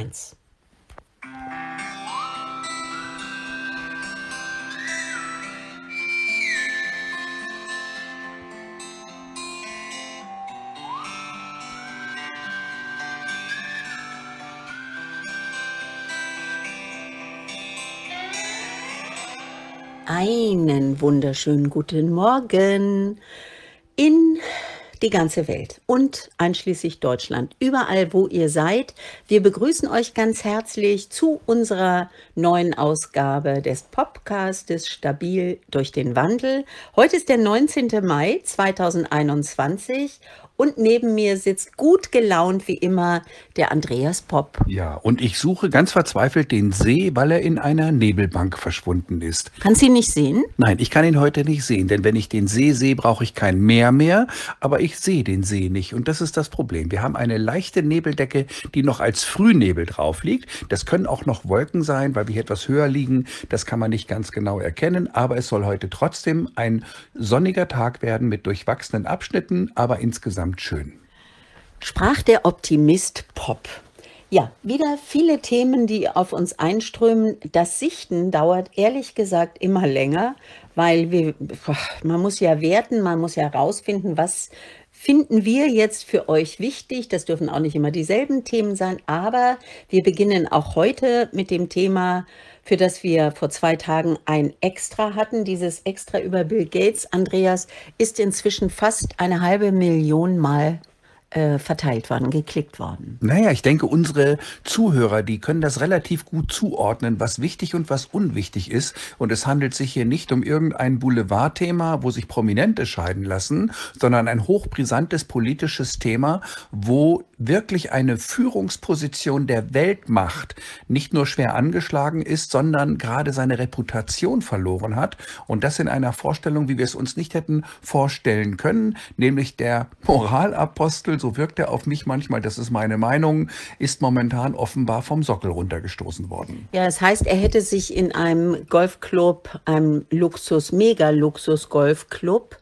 1. Einen wunderschönen guten Morgen in die ganze Welt und einschließlich Deutschland, überall wo ihr seid. Wir begrüßen euch ganz herzlich zu unserer neuen Ausgabe des Podcastes Stabil durch den Wandel. Heute ist der 19. Mai 2021 und neben mir sitzt gut gelaunt wie immer der Andreas Popp. Ja, und ich suche ganz verzweifelt den See, weil er in einer Nebelbank verschwunden ist. Kannst du ihn nicht sehen? Nein, ich kann ihn heute nicht sehen, denn wenn ich den See sehe, brauche ich kein Meer mehr. Aber ich sehe den See nicht und das ist das Problem. Wir haben eine leichte Nebeldecke, die noch als Frühnebel drauf liegt. Das können auch noch Wolken sein, weil wir hier etwas höher liegen. Das kann man nicht ganz genau erkennen, aber es soll heute trotzdem ein sonniger Tag werden mit durchwachsenen Abschnitten, aber insgesamt verdammt schön. Sprach der Optimist Pop. Ja, wieder viele Themen, die auf uns einströmen. Das Sichten dauert ehrlich gesagt immer länger, weil wir, man muss ja werten, man muss ja herausfinden, was finden wir jetzt für euch wichtig. Das dürfen auch nicht immer dieselben Themen sein, aber wir beginnen auch heute mit dem Thema für das wir vor zwei Tagen ein Extra hatten. Dieses Extra über Bill Gates, Andreas, ist inzwischen fast eine halbe Million Mal äh, verteilt worden, geklickt worden. Naja, ich denke, unsere Zuhörer, die können das relativ gut zuordnen, was wichtig und was unwichtig ist. Und es handelt sich hier nicht um irgendein Boulevardthema, wo sich Prominente scheiden lassen, sondern ein hochbrisantes politisches Thema, wo wirklich eine Führungsposition der Weltmacht nicht nur schwer angeschlagen ist, sondern gerade seine Reputation verloren hat. Und das in einer Vorstellung, wie wir es uns nicht hätten vorstellen können, nämlich der Moralapostel so wirkt er auf mich manchmal, das ist meine Meinung, ist momentan offenbar vom Sockel runtergestoßen worden. Ja, das heißt, er hätte sich in einem Golfclub, einem Luxus, Mega-Luxus-Golfclub,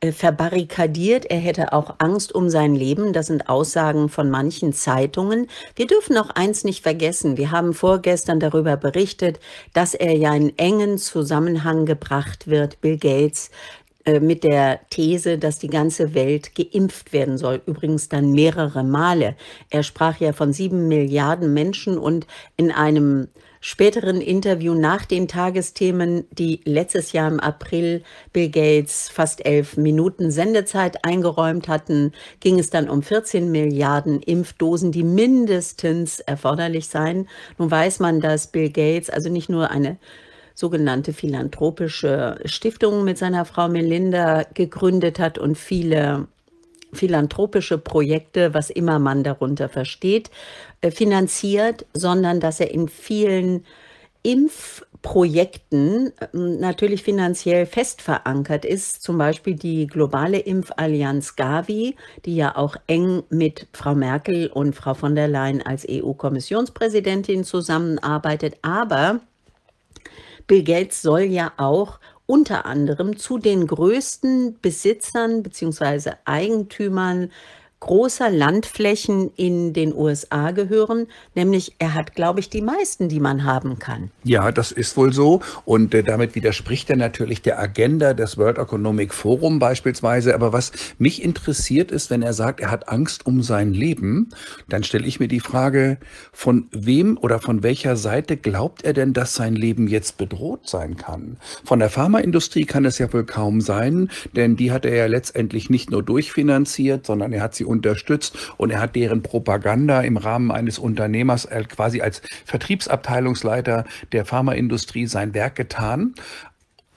äh, verbarrikadiert. Er hätte auch Angst um sein Leben. Das sind Aussagen von manchen Zeitungen. Wir dürfen auch eins nicht vergessen. Wir haben vorgestern darüber berichtet, dass er ja in engen Zusammenhang gebracht wird, Bill Gates, äh, mit der These, dass die ganze Welt geimpft werden soll. Übrigens dann mehrere Male. Er sprach ja von sieben Milliarden Menschen und in einem späteren Interview nach den Tagesthemen, die letztes Jahr im April Bill Gates fast elf Minuten Sendezeit eingeräumt hatten, ging es dann um 14 Milliarden Impfdosen, die mindestens erforderlich seien. Nun weiß man, dass Bill Gates also nicht nur eine sogenannte philanthropische Stiftungen mit seiner Frau Melinda gegründet hat und viele philanthropische Projekte, was immer man darunter versteht, äh, finanziert, sondern dass er in vielen Impfprojekten ähm, natürlich finanziell fest verankert ist, zum Beispiel die globale Impfallianz Gavi, die ja auch eng mit Frau Merkel und Frau von der Leyen als EU-Kommissionspräsidentin zusammenarbeitet, aber Bill Gates soll ja auch unter anderem zu den größten Besitzern bzw. Eigentümern großer Landflächen in den USA gehören. Nämlich er hat, glaube ich, die meisten, die man haben kann. Ja, das ist wohl so. Und äh, damit widerspricht er natürlich der Agenda des World Economic Forum beispielsweise. Aber was mich interessiert ist, wenn er sagt, er hat Angst um sein Leben, dann stelle ich mir die Frage, von wem oder von welcher Seite glaubt er denn, dass sein Leben jetzt bedroht sein kann? Von der Pharmaindustrie kann es ja wohl kaum sein, denn die hat er ja letztendlich nicht nur durchfinanziert, sondern er hat sie unterstützt und er hat deren Propaganda im Rahmen eines Unternehmers äh, quasi als Vertriebsabteilungsleiter der Pharmaindustrie sein Werk getan.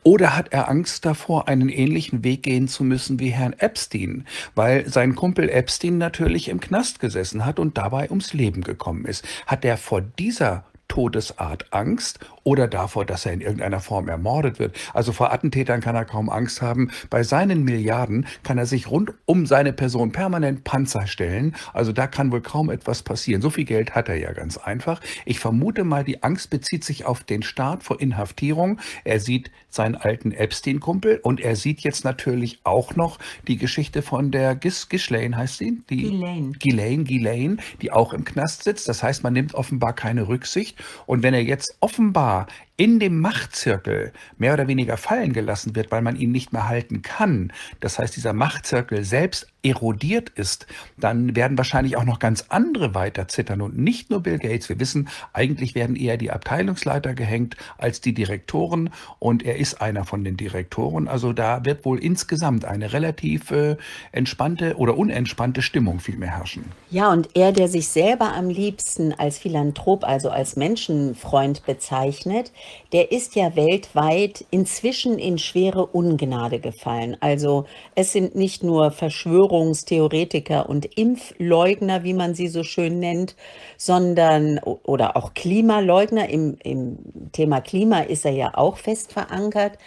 Oder hat er Angst davor, einen ähnlichen Weg gehen zu müssen wie Herrn Epstein, weil sein Kumpel Epstein natürlich im Knast gesessen hat und dabei ums Leben gekommen ist? Hat er vor dieser Todesart Angst oder davor, dass er in irgendeiner Form ermordet wird. Also vor Attentätern kann er kaum Angst haben. Bei seinen Milliarden kann er sich rund um seine Person permanent Panzer stellen. Also da kann wohl kaum etwas passieren. So viel Geld hat er ja ganz einfach. Ich vermute mal, die Angst bezieht sich auf den Staat vor Inhaftierung. Er sieht seinen alten Epstein-Kumpel und er sieht jetzt natürlich auch noch die Geschichte von der Gis Ghislaine, heißt sie? Die Ghislaine. Ghislaine, Ghislaine, die auch im Knast sitzt. Das heißt, man nimmt offenbar keine Rücksicht und wenn er jetzt offenbar in dem Machtzirkel mehr oder weniger fallen gelassen wird, weil man ihn nicht mehr halten kann, das heißt dieser Machtzirkel selbst erodiert ist, dann werden wahrscheinlich auch noch ganz andere weiter zittern und nicht nur Bill Gates. Wir wissen, eigentlich werden eher die Abteilungsleiter gehängt als die Direktoren und er ist einer von den Direktoren. Also da wird wohl insgesamt eine relativ äh, entspannte oder unentspannte Stimmung vielmehr herrschen. Ja, und er, der sich selber am liebsten als Philanthrop, also als Menschenfreund bezeichnet, der ist ja weltweit inzwischen in schwere Ungnade gefallen. Also es sind nicht nur Verschwörungstheoretiker und Impfleugner, wie man sie so schön nennt, sondern oder auch Klimaleugner. Im, im Thema Klima ist er ja auch fest verankert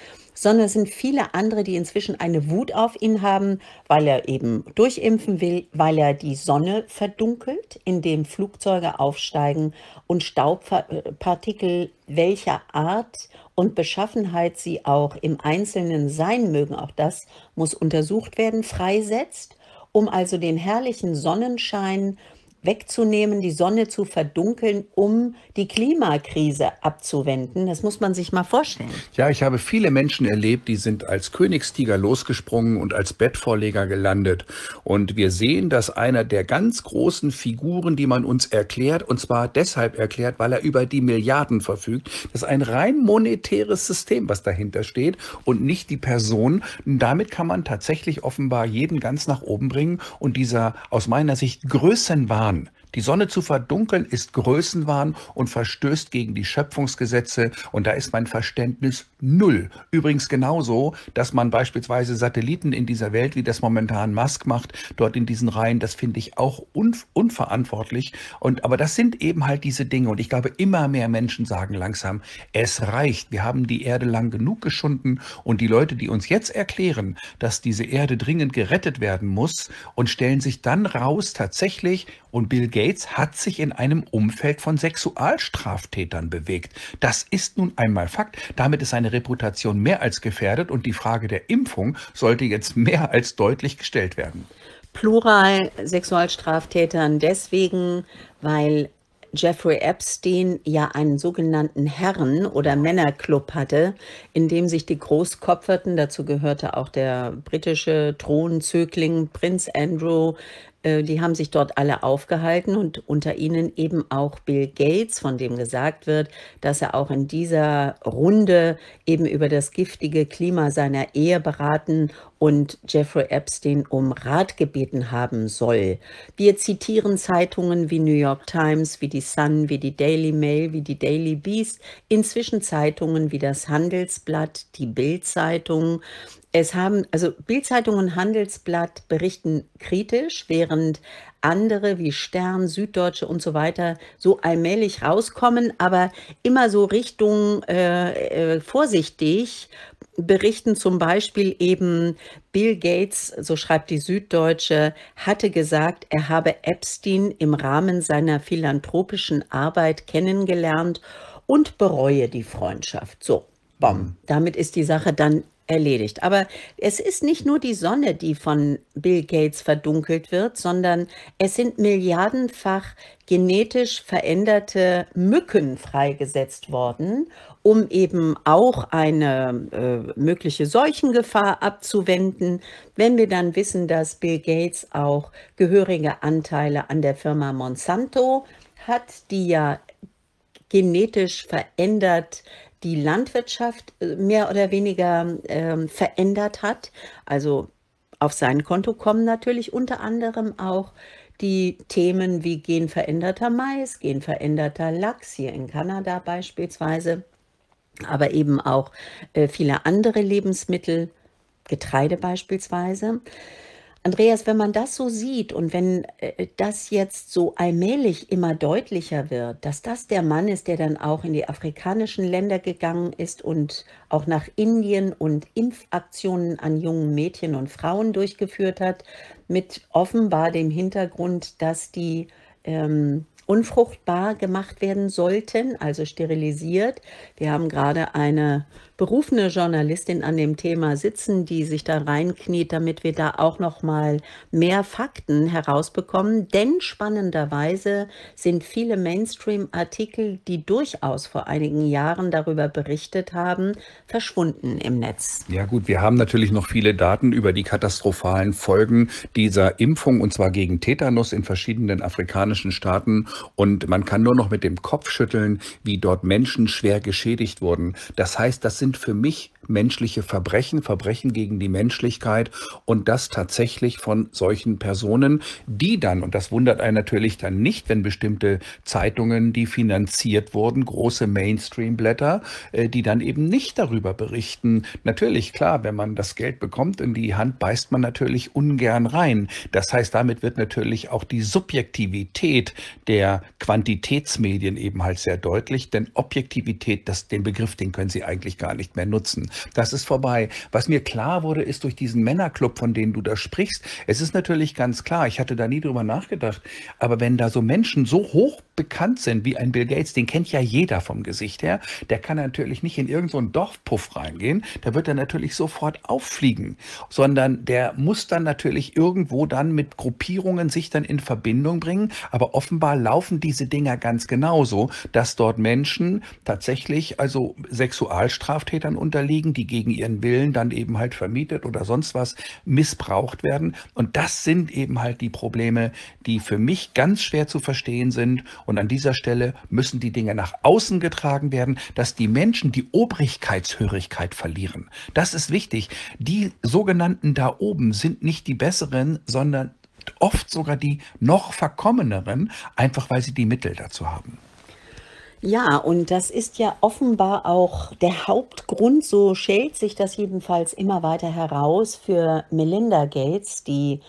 sondern es sind viele andere, die inzwischen eine Wut auf ihn haben, weil er eben durchimpfen will, weil er die Sonne verdunkelt, indem Flugzeuge aufsteigen und Staubpartikel welcher Art und Beschaffenheit sie auch im Einzelnen sein mögen, auch das muss untersucht werden, freisetzt, um also den herrlichen Sonnenschein, äh, wegzunehmen, die Sonne zu verdunkeln, um die Klimakrise abzuwenden. Das muss man sich mal vorstellen. Ja, ich habe viele Menschen erlebt, die sind als Königstiger losgesprungen und als Bettvorleger gelandet. Und wir sehen, dass einer der ganz großen Figuren, die man uns erklärt, und zwar deshalb erklärt, weil er über die Milliarden verfügt, dass ein rein monetäres System, was dahinter steht und nicht die Person. Und damit kann man tatsächlich offenbar jeden ganz nach oben bringen und dieser aus meiner Sicht Größenwahn on Die Sonne zu verdunkeln ist Größenwahn und verstößt gegen die Schöpfungsgesetze und da ist mein Verständnis null. Übrigens genauso, dass man beispielsweise Satelliten in dieser Welt, wie das momentan Musk macht, dort in diesen Reihen, das finde ich auch un unverantwortlich. Und, aber das sind eben halt diese Dinge und ich glaube, immer mehr Menschen sagen langsam, es reicht. Wir haben die Erde lang genug geschunden und die Leute, die uns jetzt erklären, dass diese Erde dringend gerettet werden muss und stellen sich dann raus tatsächlich und Bill Gates Gates hat sich in einem Umfeld von Sexualstraftätern bewegt. Das ist nun einmal Fakt. Damit ist seine Reputation mehr als gefährdet und die Frage der Impfung sollte jetzt mehr als deutlich gestellt werden. Plural Sexualstraftätern deswegen, weil Jeffrey Epstein ja einen sogenannten Herren- oder Männerclub hatte, in dem sich die Großkopferten, dazu gehörte auch der britische Thronzögling Prinz Andrew, äh, die haben sich dort alle aufgehalten und unter ihnen eben auch Bill Gates, von dem gesagt wird, dass er auch in dieser Runde eben über das giftige Klima seiner Ehe beraten und Jeffrey Epstein um Rat gebeten haben soll. Wir zitieren Zeitungen wie New York Times, wie die Sun, wie die Daily Mail, wie die Daily Beast, inzwischen Zeitungen wie das Handelsblatt, die Bild-Zeitung, es haben, also Bildzeitung und Handelsblatt berichten kritisch, während andere wie Stern, Süddeutsche und so weiter so allmählich rauskommen, aber immer so Richtung äh, äh, vorsichtig berichten zum Beispiel eben Bill Gates, so schreibt die Süddeutsche, hatte gesagt, er habe Epstein im Rahmen seiner philanthropischen Arbeit kennengelernt und bereue die Freundschaft. So, Bom. Mhm. Damit ist die Sache dann erledigt. Aber es ist nicht nur die Sonne, die von Bill Gates verdunkelt wird, sondern es sind milliardenfach genetisch veränderte Mücken freigesetzt worden, um eben auch eine äh, mögliche Seuchengefahr abzuwenden, wenn wir dann wissen, dass Bill Gates auch gehörige Anteile an der Firma Monsanto hat, die ja genetisch verändert äh, die Landwirtschaft äh, mehr oder weniger ähm, verändert hat. Also auf sein Konto kommen natürlich unter anderem auch die Themen wie genveränderter Mais, genveränderter Lachs hier in Kanada beispielsweise, aber eben auch äh, viele andere Lebensmittel, Getreide beispielsweise. Andreas, wenn man das so sieht und wenn äh, das jetzt so allmählich immer deutlicher wird, dass das der Mann ist, der dann auch in die afrikanischen Länder gegangen ist und auch nach Indien und Impfaktionen an jungen Mädchen und Frauen durchgeführt hat, mit offenbar dem Hintergrund, dass die ähm, unfruchtbar gemacht werden sollten, also sterilisiert. Wir haben gerade eine berufene Journalistin an dem Thema sitzen, die sich da reinkniet, damit wir da auch noch mal mehr Fakten herausbekommen. Denn spannenderweise sind viele Mainstream-Artikel, die durchaus vor einigen Jahren darüber berichtet haben, verschwunden im Netz. Ja gut, wir haben natürlich noch viele Daten über die katastrophalen Folgen dieser Impfung und zwar gegen Tetanus in verschiedenen afrikanischen Staaten. Und man kann nur noch mit dem Kopf schütteln, wie dort Menschen schwer geschädigt wurden. Das heißt, das sind sind für mich menschliche Verbrechen, Verbrechen gegen die Menschlichkeit und das tatsächlich von solchen Personen, die dann, und das wundert einen natürlich dann nicht, wenn bestimmte Zeitungen, die finanziert wurden, große Mainstream-Blätter, äh, die dann eben nicht darüber berichten. Natürlich, klar, wenn man das Geld bekommt in die Hand, beißt man natürlich ungern rein. Das heißt, damit wird natürlich auch die Subjektivität der Quantitätsmedien eben halt sehr deutlich, denn Objektivität, das, den Begriff, den können Sie eigentlich gar nicht mehr nutzen. Das ist vorbei. Was mir klar wurde, ist durch diesen Männerclub, von dem du da sprichst, es ist natürlich ganz klar, ich hatte da nie drüber nachgedacht, aber wenn da so Menschen so hoch bekannt sind, wie ein Bill Gates, den kennt ja jeder vom Gesicht her, der kann natürlich nicht in irgendeinen so Dorfpuff reingehen, da wird er natürlich sofort auffliegen, sondern der muss dann natürlich irgendwo dann mit Gruppierungen sich dann in Verbindung bringen, aber offenbar laufen diese Dinger ganz genauso, dass dort Menschen tatsächlich also Sexualstraftätern unterliegen, die gegen ihren Willen dann eben halt vermietet oder sonst was missbraucht werden und das sind eben halt die Probleme, die für mich ganz schwer zu verstehen sind und an dieser Stelle müssen die Dinge nach außen getragen werden, dass die Menschen die Obrigkeitshörigkeit verlieren. Das ist wichtig. Die sogenannten da oben sind nicht die besseren, sondern oft sogar die noch verkommeneren, einfach weil sie die Mittel dazu haben. Ja, und das ist ja offenbar auch der Hauptgrund, so schält sich das jedenfalls immer weiter heraus für Melinda Gates, die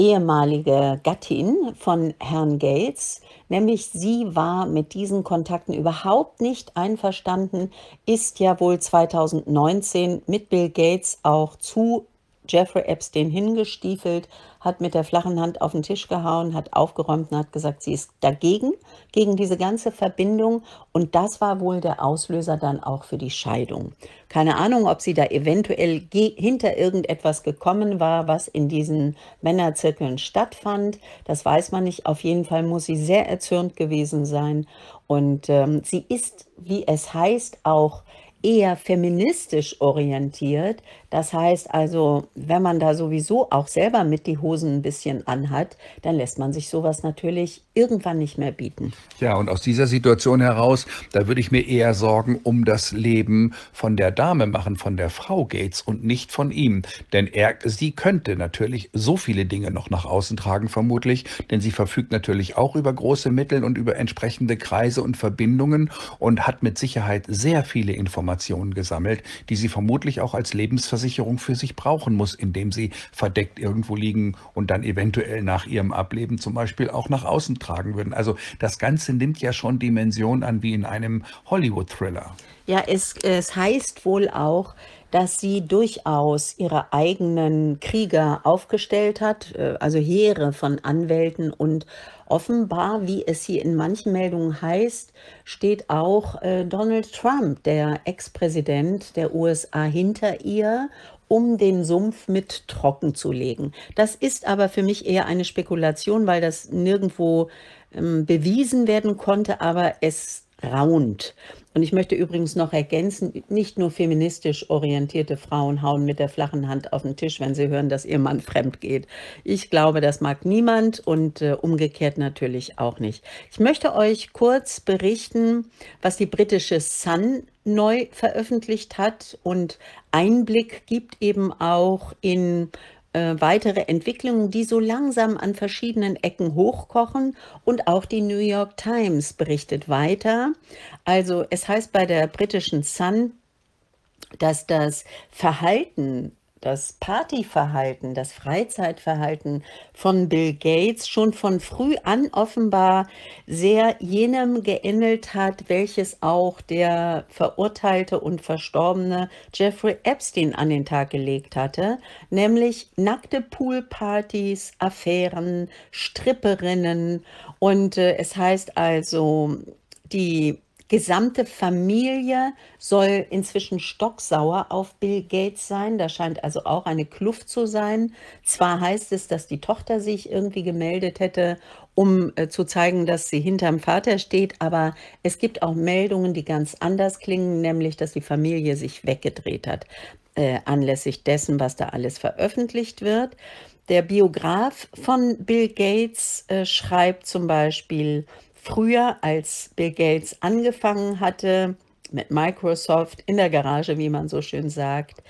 ehemalige Gattin von Herrn Gates, nämlich sie war mit diesen Kontakten überhaupt nicht einverstanden, ist ja wohl 2019 mit Bill Gates auch zu Jeffrey Epstein hingestiefelt, hat mit der flachen Hand auf den Tisch gehauen, hat aufgeräumt und hat gesagt, sie ist dagegen, gegen diese ganze Verbindung. Und das war wohl der Auslöser dann auch für die Scheidung. Keine Ahnung, ob sie da eventuell hinter irgendetwas gekommen war, was in diesen Männerzirkeln stattfand. Das weiß man nicht. Auf jeden Fall muss sie sehr erzürnt gewesen sein. Und ähm, sie ist, wie es heißt, auch eher feministisch orientiert. Das heißt also, wenn man da sowieso auch selber mit die Hosen ein bisschen anhat, dann lässt man sich sowas natürlich irgendwann nicht mehr bieten. Ja, und aus dieser Situation heraus, da würde ich mir eher Sorgen um das Leben von der Dame machen, von der Frau Gates und nicht von ihm. Denn er, sie könnte natürlich so viele Dinge noch nach außen tragen, vermutlich, denn sie verfügt natürlich auch über große Mittel und über entsprechende Kreise und Verbindungen und hat mit Sicherheit sehr viele Informationen gesammelt, die sie vermutlich auch als Lebensversorgung Versicherung für sich brauchen muss, indem sie verdeckt irgendwo liegen und dann eventuell nach ihrem Ableben zum Beispiel auch nach außen tragen würden. Also das Ganze nimmt ja schon Dimensionen an wie in einem Hollywood-Thriller. Ja, es, es heißt wohl auch, dass sie durchaus ihre eigenen Krieger aufgestellt hat, äh, also Heere von Anwälten und Offenbar, wie es hier in manchen Meldungen heißt, steht auch äh, Donald Trump, der Ex-Präsident der USA, hinter ihr um den Sumpf mit trocken zu legen. Das ist aber für mich eher eine Spekulation, weil das nirgendwo ähm, bewiesen werden konnte, aber es raunt. Und ich möchte übrigens noch ergänzen, nicht nur feministisch orientierte Frauen hauen mit der flachen Hand auf den Tisch, wenn sie hören, dass ihr Mann fremd geht. Ich glaube, das mag niemand und äh, umgekehrt natürlich auch nicht. Ich möchte euch kurz berichten, was die britische Sun neu veröffentlicht hat und Einblick gibt eben auch in äh, weitere Entwicklungen, die so langsam an verschiedenen Ecken hochkochen. Und auch die New York Times berichtet weiter. Also es heißt bei der britischen Sun, dass das Verhalten das Partyverhalten, das Freizeitverhalten von Bill Gates schon von früh an offenbar sehr jenem geähnelt hat, welches auch der verurteilte und verstorbene Jeffrey Epstein an den Tag gelegt hatte, nämlich nackte Poolpartys, Affären, Stripperinnen und äh, es heißt also, die gesamte Familie soll inzwischen stocksauer auf Bill Gates sein. Da scheint also auch eine Kluft zu sein. Zwar heißt es, dass die Tochter sich irgendwie gemeldet hätte, um äh, zu zeigen, dass sie hinterm Vater steht, aber es gibt auch Meldungen, die ganz anders klingen, nämlich, dass die Familie sich weggedreht hat äh, anlässlich dessen, was da alles veröffentlicht wird. Der Biograf von Bill Gates äh, schreibt zum Beispiel, früher, als Bill Gates angefangen hatte mit Microsoft in der Garage, wie man so schön sagt,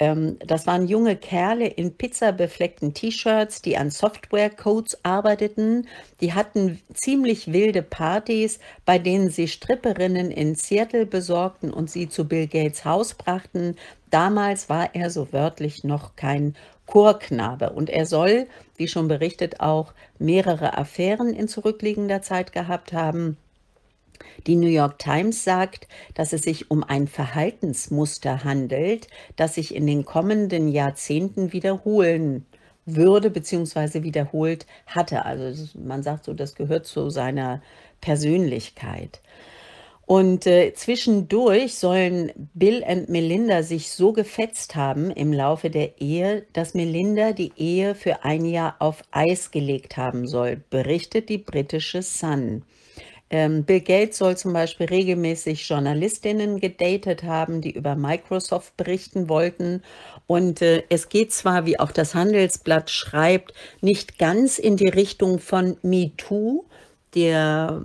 ähm, das waren junge Kerle in pizzabefleckten T-Shirts, die an Software-Codes arbeiteten. Die hatten ziemlich wilde Partys, bei denen sie Stripperinnen in Seattle besorgten und sie zu Bill Gates Haus brachten. Damals war er so wörtlich noch kein Chorknabe. Und er soll, wie schon berichtet, auch mehrere Affären in zurückliegender Zeit gehabt haben. Die New York Times sagt, dass es sich um ein Verhaltensmuster handelt, das sich in den kommenden Jahrzehnten wiederholen würde bzw. wiederholt hatte. Also man sagt so, das gehört zu seiner Persönlichkeit. Und äh, zwischendurch sollen Bill und Melinda sich so gefetzt haben im Laufe der Ehe, dass Melinda die Ehe für ein Jahr auf Eis gelegt haben soll, berichtet die britische Sun. Ähm, Bill Gates soll zum Beispiel regelmäßig Journalistinnen gedatet haben, die über Microsoft berichten wollten. Und äh, es geht zwar, wie auch das Handelsblatt schreibt, nicht ganz in die Richtung von MeToo, der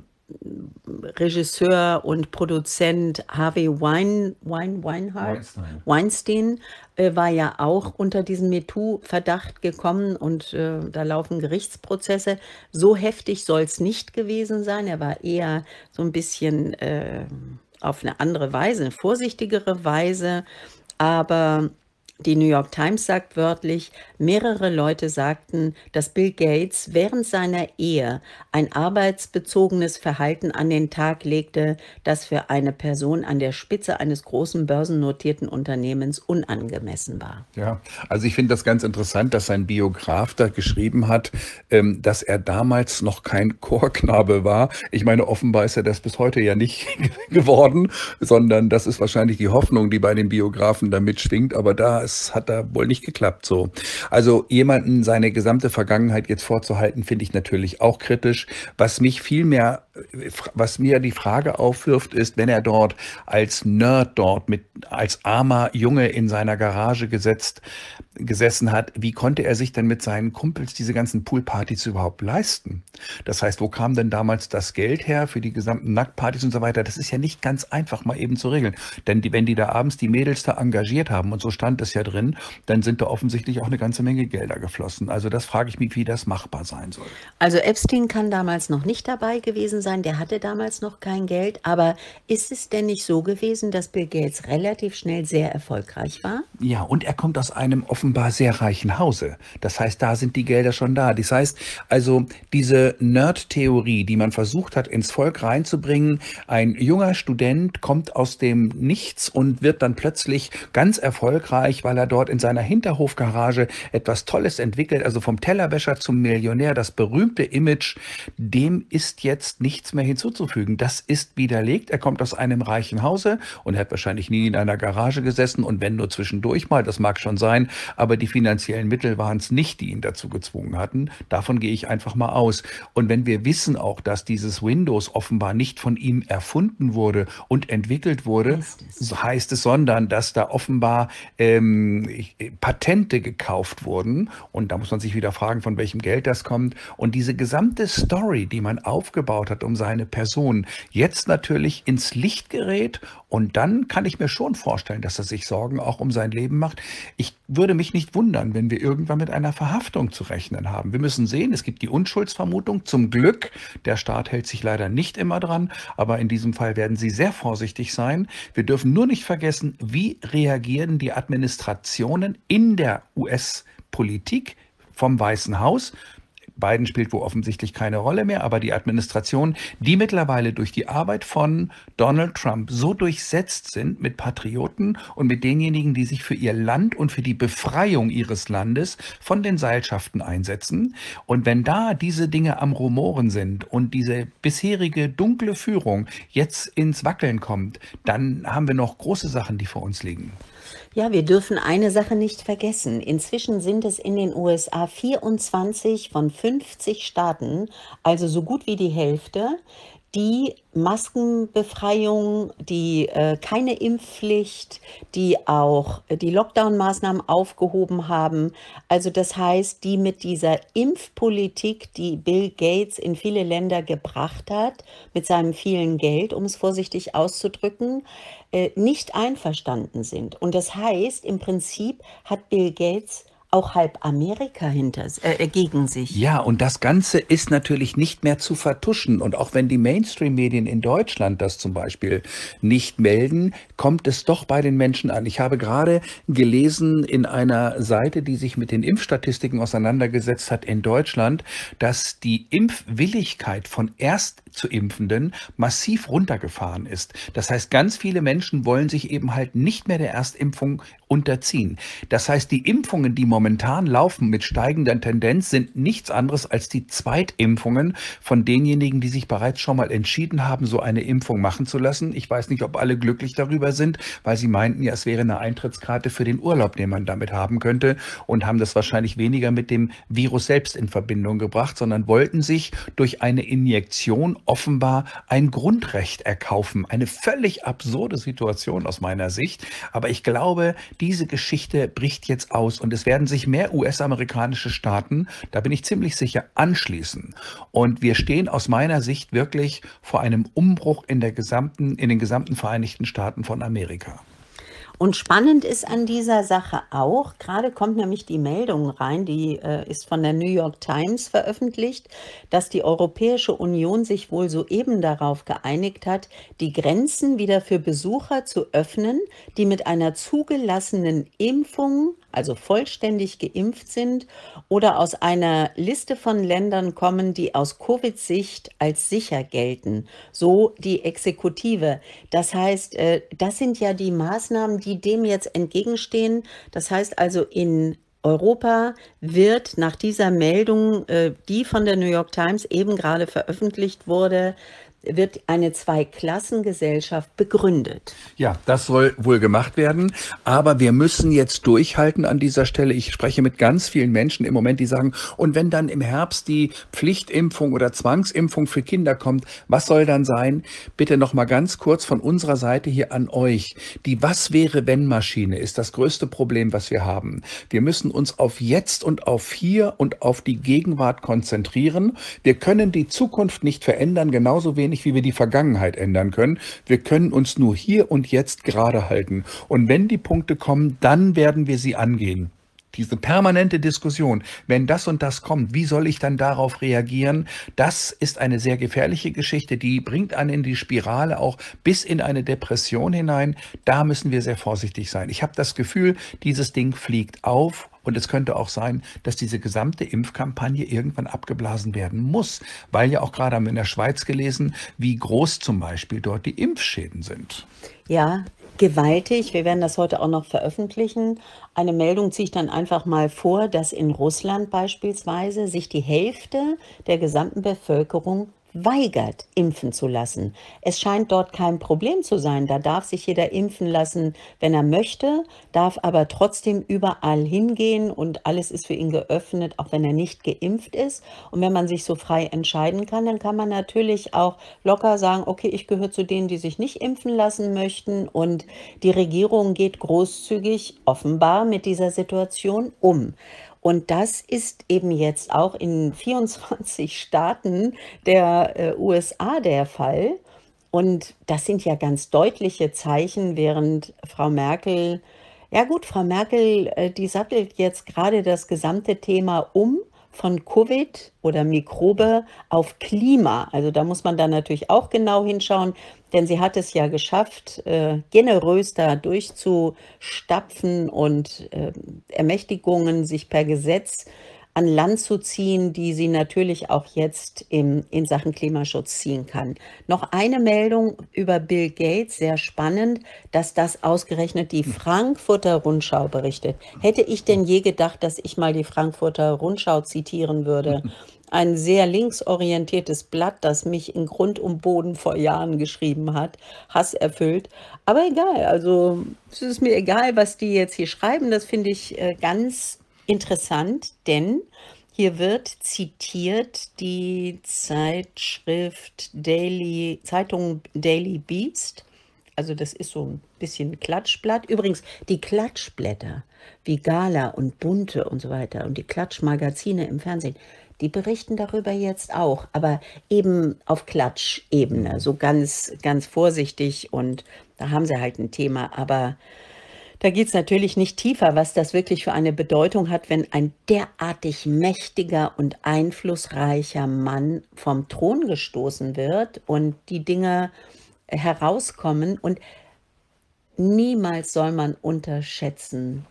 Regisseur und Produzent Harvey Wein, Wein, Weinhardt, Weinstein, Weinstein äh, war ja auch unter diesen MeToo-Verdacht gekommen und äh, da laufen Gerichtsprozesse. So heftig soll es nicht gewesen sein. Er war eher so ein bisschen äh, auf eine andere Weise, eine vorsichtigere Weise. Aber die New York Times sagt wörtlich, mehrere Leute sagten, dass Bill Gates während seiner Ehe ein arbeitsbezogenes Verhalten an den Tag legte, das für eine Person an der Spitze eines großen börsennotierten Unternehmens unangemessen war. Ja, also ich finde das ganz interessant, dass sein Biograf da geschrieben hat, ähm, dass er damals noch kein Chorknabe war. Ich meine, offenbar ist er das bis heute ja nicht geworden, sondern das ist wahrscheinlich die Hoffnung, die bei den Biografen da mitschwingt. Aber da das hat da wohl nicht geklappt so. Also jemanden seine gesamte Vergangenheit jetzt vorzuhalten, finde ich natürlich auch kritisch. Was mich viel mehr was mir die Frage aufwirft, ist, wenn er dort als Nerd dort mit als armer Junge in seiner Garage gesetzt, gesessen hat, wie konnte er sich denn mit seinen Kumpels diese ganzen Poolpartys überhaupt leisten? Das heißt, wo kam denn damals das Geld her für die gesamten Nacktpartys und so weiter? Das ist ja nicht ganz einfach mal eben zu regeln. Denn die, wenn die da abends die Mädels da engagiert haben, und so stand es ja drin, dann sind da offensichtlich auch eine ganze Menge Gelder geflossen. Also das frage ich mich, wie das machbar sein soll. Also Epstein kann damals noch nicht dabei gewesen sein sein, der hatte damals noch kein Geld, aber ist es denn nicht so gewesen, dass Bill Gates relativ schnell sehr erfolgreich war? Ja, und er kommt aus einem offenbar sehr reichen Hause. Das heißt, da sind die Gelder schon da. Das heißt, also diese Nerd-Theorie, die man versucht hat, ins Volk reinzubringen, ein junger Student kommt aus dem Nichts und wird dann plötzlich ganz erfolgreich, weil er dort in seiner Hinterhofgarage etwas Tolles entwickelt, also vom Tellerwäscher zum Millionär, das berühmte Image, dem ist jetzt nicht nichts mehr hinzuzufügen. Das ist widerlegt. Er kommt aus einem reichen Hause und hat wahrscheinlich nie in einer Garage gesessen und wenn nur zwischendurch mal, das mag schon sein, aber die finanziellen Mittel waren es nicht, die ihn dazu gezwungen hatten. Davon gehe ich einfach mal aus. Und wenn wir wissen auch, dass dieses Windows offenbar nicht von ihm erfunden wurde und entwickelt wurde, heißt es, heißt es sondern, dass da offenbar ähm, äh, Patente gekauft wurden. Und da muss man sich wieder fragen, von welchem Geld das kommt. Und diese gesamte Story, die man aufgebaut hat, wird, um seine Person, jetzt natürlich ins Licht gerät und dann kann ich mir schon vorstellen, dass er sich Sorgen auch um sein Leben macht. Ich würde mich nicht wundern, wenn wir irgendwann mit einer Verhaftung zu rechnen haben. Wir müssen sehen, es gibt die Unschuldsvermutung. Zum Glück, der Staat hält sich leider nicht immer dran, aber in diesem Fall werden sie sehr vorsichtig sein. Wir dürfen nur nicht vergessen, wie reagieren die Administrationen in der US-Politik vom Weißen Haus Biden spielt wo offensichtlich keine Rolle mehr, aber die Administration, die mittlerweile durch die Arbeit von Donald Trump so durchsetzt sind mit Patrioten und mit denjenigen, die sich für ihr Land und für die Befreiung ihres Landes von den Seilschaften einsetzen. Und wenn da diese Dinge am Rumoren sind und diese bisherige dunkle Führung jetzt ins Wackeln kommt, dann haben wir noch große Sachen, die vor uns liegen. Ja, wir dürfen eine Sache nicht vergessen. Inzwischen sind es in den USA 24 von 50 Staaten, also so gut wie die Hälfte, die Maskenbefreiung, die äh, keine Impfpflicht, die auch äh, die Lockdown-Maßnahmen aufgehoben haben. Also das heißt, die mit dieser Impfpolitik, die Bill Gates in viele Länder gebracht hat, mit seinem vielen Geld, um es vorsichtig auszudrücken, äh, nicht einverstanden sind. Und das heißt, im Prinzip hat Bill Gates auch halb Amerika hinter, äh, gegen sich. Ja, und das Ganze ist natürlich nicht mehr zu vertuschen. Und auch wenn die Mainstream-Medien in Deutschland das zum Beispiel nicht melden, kommt es doch bei den Menschen an. Ich habe gerade gelesen in einer Seite, die sich mit den Impfstatistiken auseinandergesetzt hat in Deutschland, dass die Impfwilligkeit von erst zu Impfenden massiv runtergefahren ist. Das heißt, ganz viele Menschen wollen sich eben halt nicht mehr der Erstimpfung unterziehen. Das heißt, die Impfungen, die momentan laufen mit steigender Tendenz, sind nichts anderes als die Zweitimpfungen von denjenigen, die sich bereits schon mal entschieden haben, so eine Impfung machen zu lassen. Ich weiß nicht, ob alle glücklich darüber sind, weil sie meinten ja, es wäre eine Eintrittskarte für den Urlaub, den man damit haben könnte und haben das wahrscheinlich weniger mit dem Virus selbst in Verbindung gebracht, sondern wollten sich durch eine Injektion offenbar ein Grundrecht erkaufen. Eine völlig absurde Situation aus meiner Sicht. Aber ich glaube, diese Geschichte bricht jetzt aus und es werden sich mehr US-amerikanische Staaten, da bin ich ziemlich sicher, anschließen. Und wir stehen aus meiner Sicht wirklich vor einem Umbruch in, der gesamten, in den gesamten Vereinigten Staaten von Amerika. Und spannend ist an dieser Sache auch, gerade kommt nämlich die Meldung rein, die äh, ist von der New York Times veröffentlicht, dass die Europäische Union sich wohl soeben darauf geeinigt hat, die Grenzen wieder für Besucher zu öffnen, die mit einer zugelassenen Impfung, also vollständig geimpft sind oder aus einer Liste von Ländern kommen, die aus Covid-Sicht als sicher gelten. So die Exekutive. Das heißt, äh, das sind ja die Maßnahmen, die die dem jetzt entgegenstehen. Das heißt also, in Europa wird nach dieser Meldung, äh, die von der New York Times eben gerade veröffentlicht wurde, wird eine Zweiklassengesellschaft begründet. Ja, das soll wohl gemacht werden. Aber wir müssen jetzt durchhalten an dieser Stelle. Ich spreche mit ganz vielen Menschen im Moment, die sagen, und wenn dann im Herbst die Pflichtimpfung oder Zwangsimpfung für Kinder kommt, was soll dann sein? Bitte nochmal ganz kurz von unserer Seite hier an euch. Die Was wäre wenn Maschine ist das größte Problem, was wir haben. Wir müssen uns auf jetzt und auf hier und auf die Gegenwart konzentrieren. Wir können die Zukunft nicht verändern, genauso wenig ähnlich wie wir die Vergangenheit ändern können. Wir können uns nur hier und jetzt gerade halten. Und wenn die Punkte kommen, dann werden wir sie angehen. Diese permanente Diskussion, wenn das und das kommt, wie soll ich dann darauf reagieren? Das ist eine sehr gefährliche Geschichte, die bringt einen in die Spirale auch bis in eine Depression hinein. Da müssen wir sehr vorsichtig sein. Ich habe das Gefühl, dieses Ding fliegt auf und es könnte auch sein, dass diese gesamte Impfkampagne irgendwann abgeblasen werden muss, weil ja auch gerade haben wir in der Schweiz gelesen, wie groß zum Beispiel dort die Impfschäden sind. Ja, gewaltig. Wir werden das heute auch noch veröffentlichen. Eine Meldung ziehe ich dann einfach mal vor, dass in Russland beispielsweise sich die Hälfte der gesamten Bevölkerung weigert, impfen zu lassen. Es scheint dort kein Problem zu sein. Da darf sich jeder impfen lassen, wenn er möchte, darf aber trotzdem überall hingehen und alles ist für ihn geöffnet, auch wenn er nicht geimpft ist. Und wenn man sich so frei entscheiden kann, dann kann man natürlich auch locker sagen, okay, ich gehöre zu denen, die sich nicht impfen lassen möchten. Und die Regierung geht großzügig offenbar mit dieser Situation um. Und das ist eben jetzt auch in 24 Staaten der äh, USA der Fall. Und das sind ja ganz deutliche Zeichen, während Frau Merkel, ja gut, Frau Merkel, äh, die sattelt jetzt gerade das gesamte Thema um von Covid oder Mikrobe auf Klima. Also da muss man dann natürlich auch genau hinschauen. Denn sie hat es ja geschafft, äh, generös da durchzustapfen und äh, Ermächtigungen sich per Gesetz an Land zu ziehen, die sie natürlich auch jetzt im, in Sachen Klimaschutz ziehen kann. Noch eine Meldung über Bill Gates, sehr spannend, dass das ausgerechnet die hm. Frankfurter Rundschau berichtet. Hätte ich denn je gedacht, dass ich mal die Frankfurter Rundschau zitieren würde? ein sehr linksorientiertes Blatt, das mich in Grund und Boden vor Jahren geschrieben hat, Hass erfüllt. Aber egal, also es ist mir egal, was die jetzt hier schreiben. Das finde ich äh, ganz interessant, denn hier wird zitiert die Zeitschrift Daily, Zeitung Daily Beast. Also das ist so ein bisschen Klatschblatt. Übrigens, die Klatschblätter wie Gala und Bunte und so weiter und die Klatschmagazine im Fernsehen, die berichten darüber jetzt auch, aber eben auf Klatschebene, so ganz, ganz vorsichtig und da haben sie halt ein Thema, aber da geht es natürlich nicht tiefer, was das wirklich für eine Bedeutung hat, wenn ein derartig mächtiger und einflussreicher Mann vom Thron gestoßen wird und die Dinge herauskommen. Und niemals soll man unterschätzen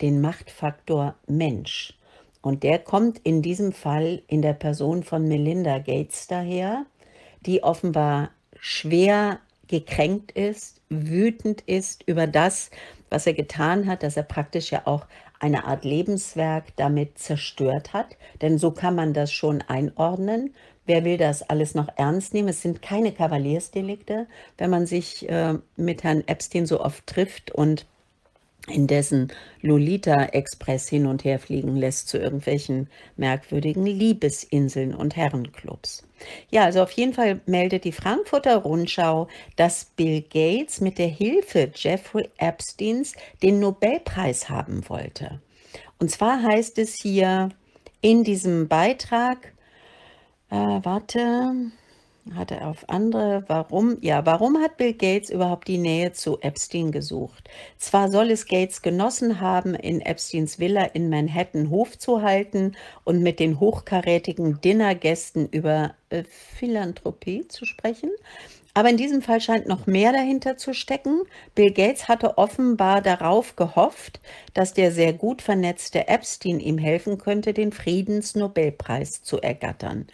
den Machtfaktor Mensch. Und der kommt in diesem Fall in der Person von Melinda Gates daher, die offenbar schwer gekränkt ist, wütend ist über das, was er getan hat, dass er praktisch ja auch eine Art Lebenswerk damit zerstört hat. Denn so kann man das schon einordnen. Wer will das alles noch ernst nehmen? Es sind keine Kavaliersdelikte, wenn man sich äh, mit Herrn Epstein so oft trifft und in dessen Lolita Express hin und her fliegen lässt zu irgendwelchen merkwürdigen Liebesinseln und Herrenclubs. Ja, also auf jeden Fall meldet die Frankfurter Rundschau, dass Bill Gates mit der Hilfe Jeffrey Epsteins den Nobelpreis haben wollte. Und zwar heißt es hier in diesem Beitrag, äh, warte, hat er auf andere, warum, ja, warum hat Bill Gates überhaupt die Nähe zu Epstein gesucht? Zwar soll es Gates genossen haben, in Epsteins Villa in Manhattan Hof zu halten und mit den hochkarätigen Dinnergästen über äh, Philanthropie zu sprechen, aber in diesem Fall scheint noch mehr dahinter zu stecken. Bill Gates hatte offenbar darauf gehofft, dass der sehr gut vernetzte Epstein ihm helfen könnte, den Friedensnobelpreis zu ergattern.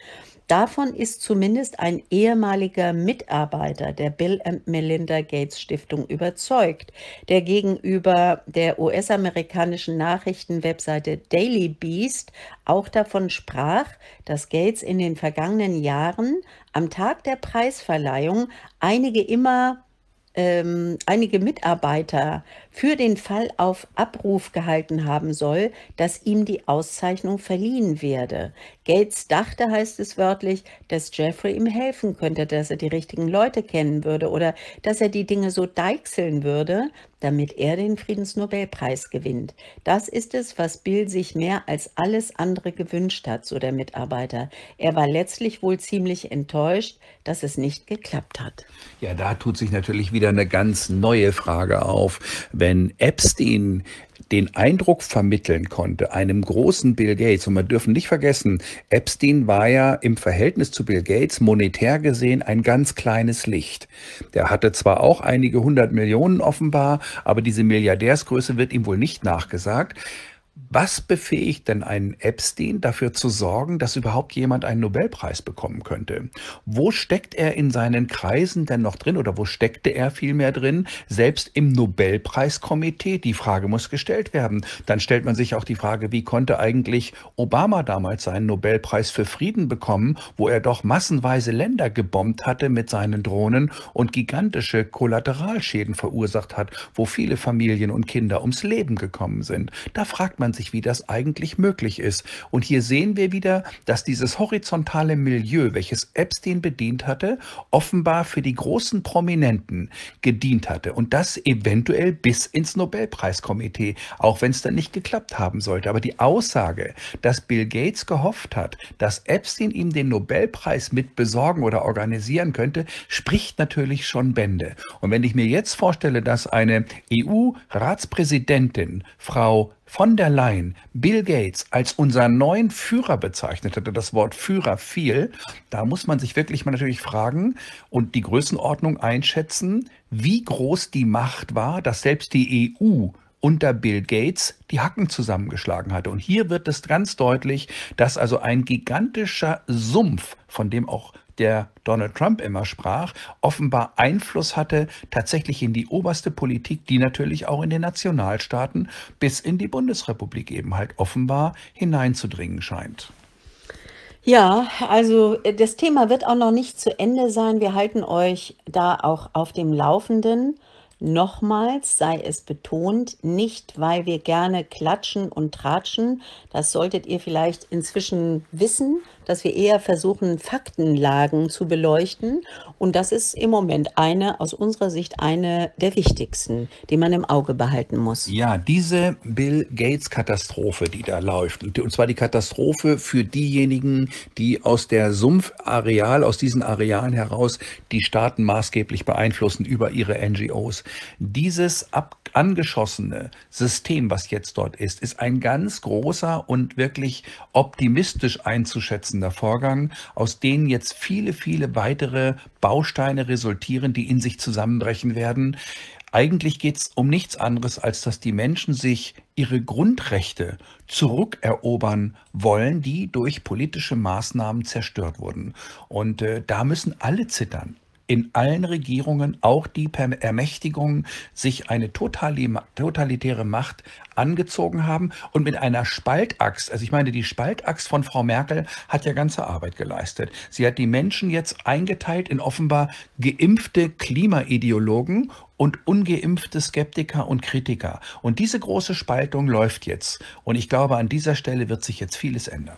Davon ist zumindest ein ehemaliger Mitarbeiter der Bill and Melinda Gates Stiftung überzeugt, der gegenüber der US-amerikanischen Nachrichtenwebseite Daily Beast auch davon sprach, dass Gates in den vergangenen Jahren am Tag der Preisverleihung einige immer ähm, einige Mitarbeiter für den Fall auf Abruf gehalten haben soll, dass ihm die Auszeichnung verliehen werde. Gates dachte, heißt es wörtlich, dass Jeffrey ihm helfen könnte, dass er die richtigen Leute kennen würde oder dass er die Dinge so deichseln würde, damit er den Friedensnobelpreis gewinnt. Das ist es, was Bill sich mehr als alles andere gewünscht hat, so der Mitarbeiter. Er war letztlich wohl ziemlich enttäuscht, dass es nicht geklappt hat. Ja, da tut sich natürlich wieder eine ganz neue Frage auf. Wenn Epstein den Eindruck vermitteln konnte, einem großen Bill Gates, und wir dürfen nicht vergessen, Epstein war ja im Verhältnis zu Bill Gates monetär gesehen ein ganz kleines Licht. Der hatte zwar auch einige hundert Millionen offenbar, aber diese Milliardärsgröße wird ihm wohl nicht nachgesagt was befähigt denn einen Epstein dafür zu sorgen, dass überhaupt jemand einen Nobelpreis bekommen könnte? Wo steckt er in seinen Kreisen denn noch drin oder wo steckte er vielmehr drin? Selbst im Nobelpreiskomitee, die Frage muss gestellt werden. Dann stellt man sich auch die Frage, wie konnte eigentlich Obama damals seinen Nobelpreis für Frieden bekommen, wo er doch massenweise Länder gebombt hatte mit seinen Drohnen und gigantische Kollateralschäden verursacht hat, wo viele Familien und Kinder ums Leben gekommen sind. Da fragt man 2021, wie das eigentlich möglich ist. Und hier sehen wir wieder, dass dieses horizontale Milieu, welches Epstein bedient hatte, offenbar für die großen Prominenten gedient hatte. Und das eventuell bis ins Nobelpreiskomitee, auch wenn es dann nicht geklappt haben sollte. Aber die Aussage, dass Bill Gates gehofft hat, dass Epstein ihm den Nobelpreis mit besorgen oder organisieren könnte, spricht natürlich schon Bände. Und wenn ich mir jetzt vorstelle, dass eine EU-Ratspräsidentin, Frau von der Leyen Bill Gates als unseren neuen Führer bezeichnet hatte, das Wort Führer fiel, da muss man sich wirklich mal natürlich fragen und die Größenordnung einschätzen, wie groß die Macht war, dass selbst die EU unter Bill Gates die Hacken zusammengeschlagen hatte. Und hier wird es ganz deutlich, dass also ein gigantischer Sumpf, von dem auch der Donald Trump immer sprach, offenbar Einfluss hatte tatsächlich in die oberste Politik, die natürlich auch in den Nationalstaaten bis in die Bundesrepublik eben halt offenbar hineinzudringen scheint. Ja, also äh, das Thema wird auch noch nicht zu Ende sein. Wir halten euch da auch auf dem Laufenden. Nochmals sei es betont, nicht weil wir gerne klatschen und tratschen, das solltet ihr vielleicht inzwischen wissen, dass wir eher versuchen, Faktenlagen zu beleuchten. Und das ist im Moment eine, aus unserer Sicht, eine der wichtigsten, die man im Auge behalten muss. Ja, diese Bill Gates-Katastrophe, die da läuft, und zwar die Katastrophe für diejenigen, die aus der Sumpfareal, aus diesen Arealen heraus die Staaten maßgeblich beeinflussen über ihre NGOs. Dieses ab angeschossene System, was jetzt dort ist, ist ein ganz großer und wirklich optimistisch einzuschätzen abschließender Vorgang, aus denen jetzt viele, viele weitere Bausteine resultieren, die in sich zusammenbrechen werden. Eigentlich geht es um nichts anderes, als dass die Menschen sich ihre Grundrechte zurückerobern wollen, die durch politische Maßnahmen zerstört wurden. Und äh, da müssen alle zittern in allen Regierungen auch die Ermächtigung, sich eine totalitäre Macht angezogen haben und mit einer Spaltaxt, also ich meine, die Spaltaxt von Frau Merkel hat ja ganze Arbeit geleistet. Sie hat die Menschen jetzt eingeteilt in offenbar geimpfte Klimaideologen und ungeimpfte Skeptiker und Kritiker. Und diese große Spaltung läuft jetzt. Und ich glaube, an dieser Stelle wird sich jetzt vieles ändern.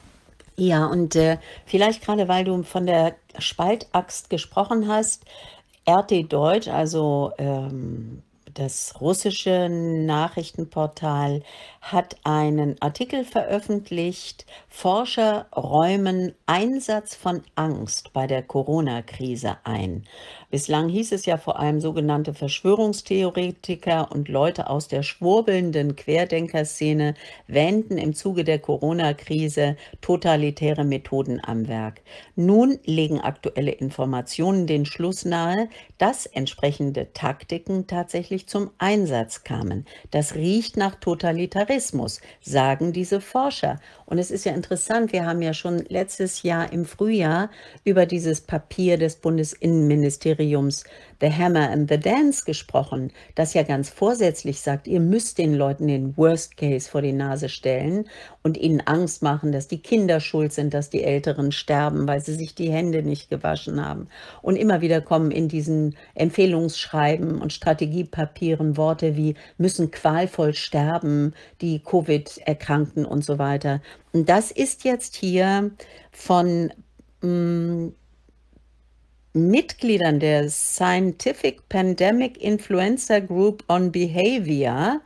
Ja, und äh, vielleicht gerade, weil du von der Spaltaxt gesprochen hast, RT Deutsch, also ähm, das russische Nachrichtenportal hat einen Artikel veröffentlicht, Forscher räumen Einsatz von Angst bei der Corona-Krise ein. Bislang hieß es ja vor allem sogenannte Verschwörungstheoretiker und Leute aus der schwurbelnden Querdenkerszene wähnten im Zuge der Corona-Krise totalitäre Methoden am Werk. Nun legen aktuelle Informationen den Schluss nahe, dass entsprechende Taktiken tatsächlich zum Einsatz kamen. Das riecht nach Totalitarismus. Charismus, sagen diese Forscher. Und es ist ja interessant, wir haben ja schon letztes Jahr im Frühjahr über dieses Papier des Bundesinnenministeriums The Hammer and the Dance gesprochen, das ja ganz vorsätzlich sagt, ihr müsst den Leuten den Worst Case vor die Nase stellen und ihnen Angst machen, dass die Kinder schuld sind, dass die Älteren sterben, weil sie sich die Hände nicht gewaschen haben. Und immer wieder kommen in diesen Empfehlungsschreiben und Strategiepapieren Worte wie müssen qualvoll sterben, die Covid-Erkrankten und so weiter. Und das ist jetzt hier von mm, Mitgliedern der Scientific Pandemic Influenza Group on Behavior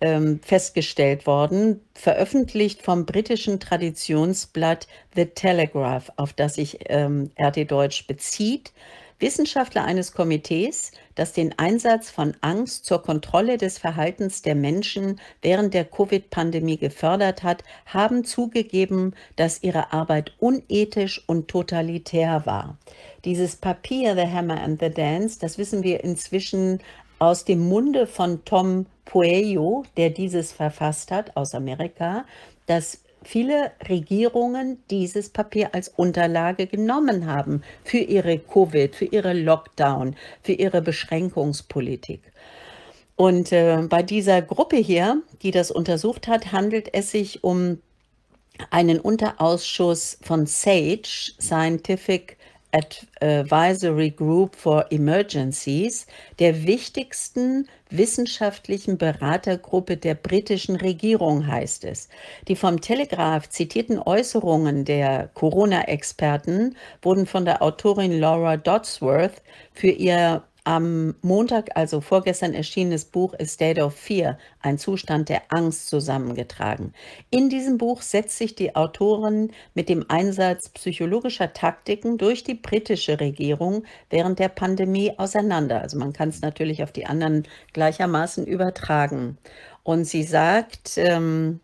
ähm, festgestellt worden, veröffentlicht vom britischen Traditionsblatt The Telegraph, auf das sich ähm, RT Deutsch bezieht. Wissenschaftler eines Komitees, das den Einsatz von Angst zur Kontrolle des Verhaltens der Menschen während der Covid-Pandemie gefördert hat, haben zugegeben, dass ihre Arbeit unethisch und totalitär war. Dieses Papier The Hammer and the Dance, das wissen wir inzwischen aus dem Munde von Tom Pueyo, der dieses verfasst hat aus Amerika, das viele Regierungen dieses Papier als Unterlage genommen haben für ihre Covid, für ihre Lockdown, für ihre Beschränkungspolitik. Und äh, bei dieser Gruppe hier, die das untersucht hat, handelt es sich um einen Unterausschuss von SAGE, Scientific Advisory Group for Emergencies, der wichtigsten wissenschaftlichen Beratergruppe der britischen Regierung, heißt es. Die vom Telegraph zitierten Äußerungen der Corona-Experten wurden von der Autorin Laura Dodsworth für ihr am Montag, also vorgestern erschienenes Buch A State of Fear, ein Zustand der Angst zusammengetragen. In diesem Buch setzt sich die Autorin mit dem Einsatz psychologischer Taktiken durch die britische Regierung während der Pandemie auseinander. Also man kann es natürlich auf die anderen gleichermaßen übertragen. Und sie sagt, ähm,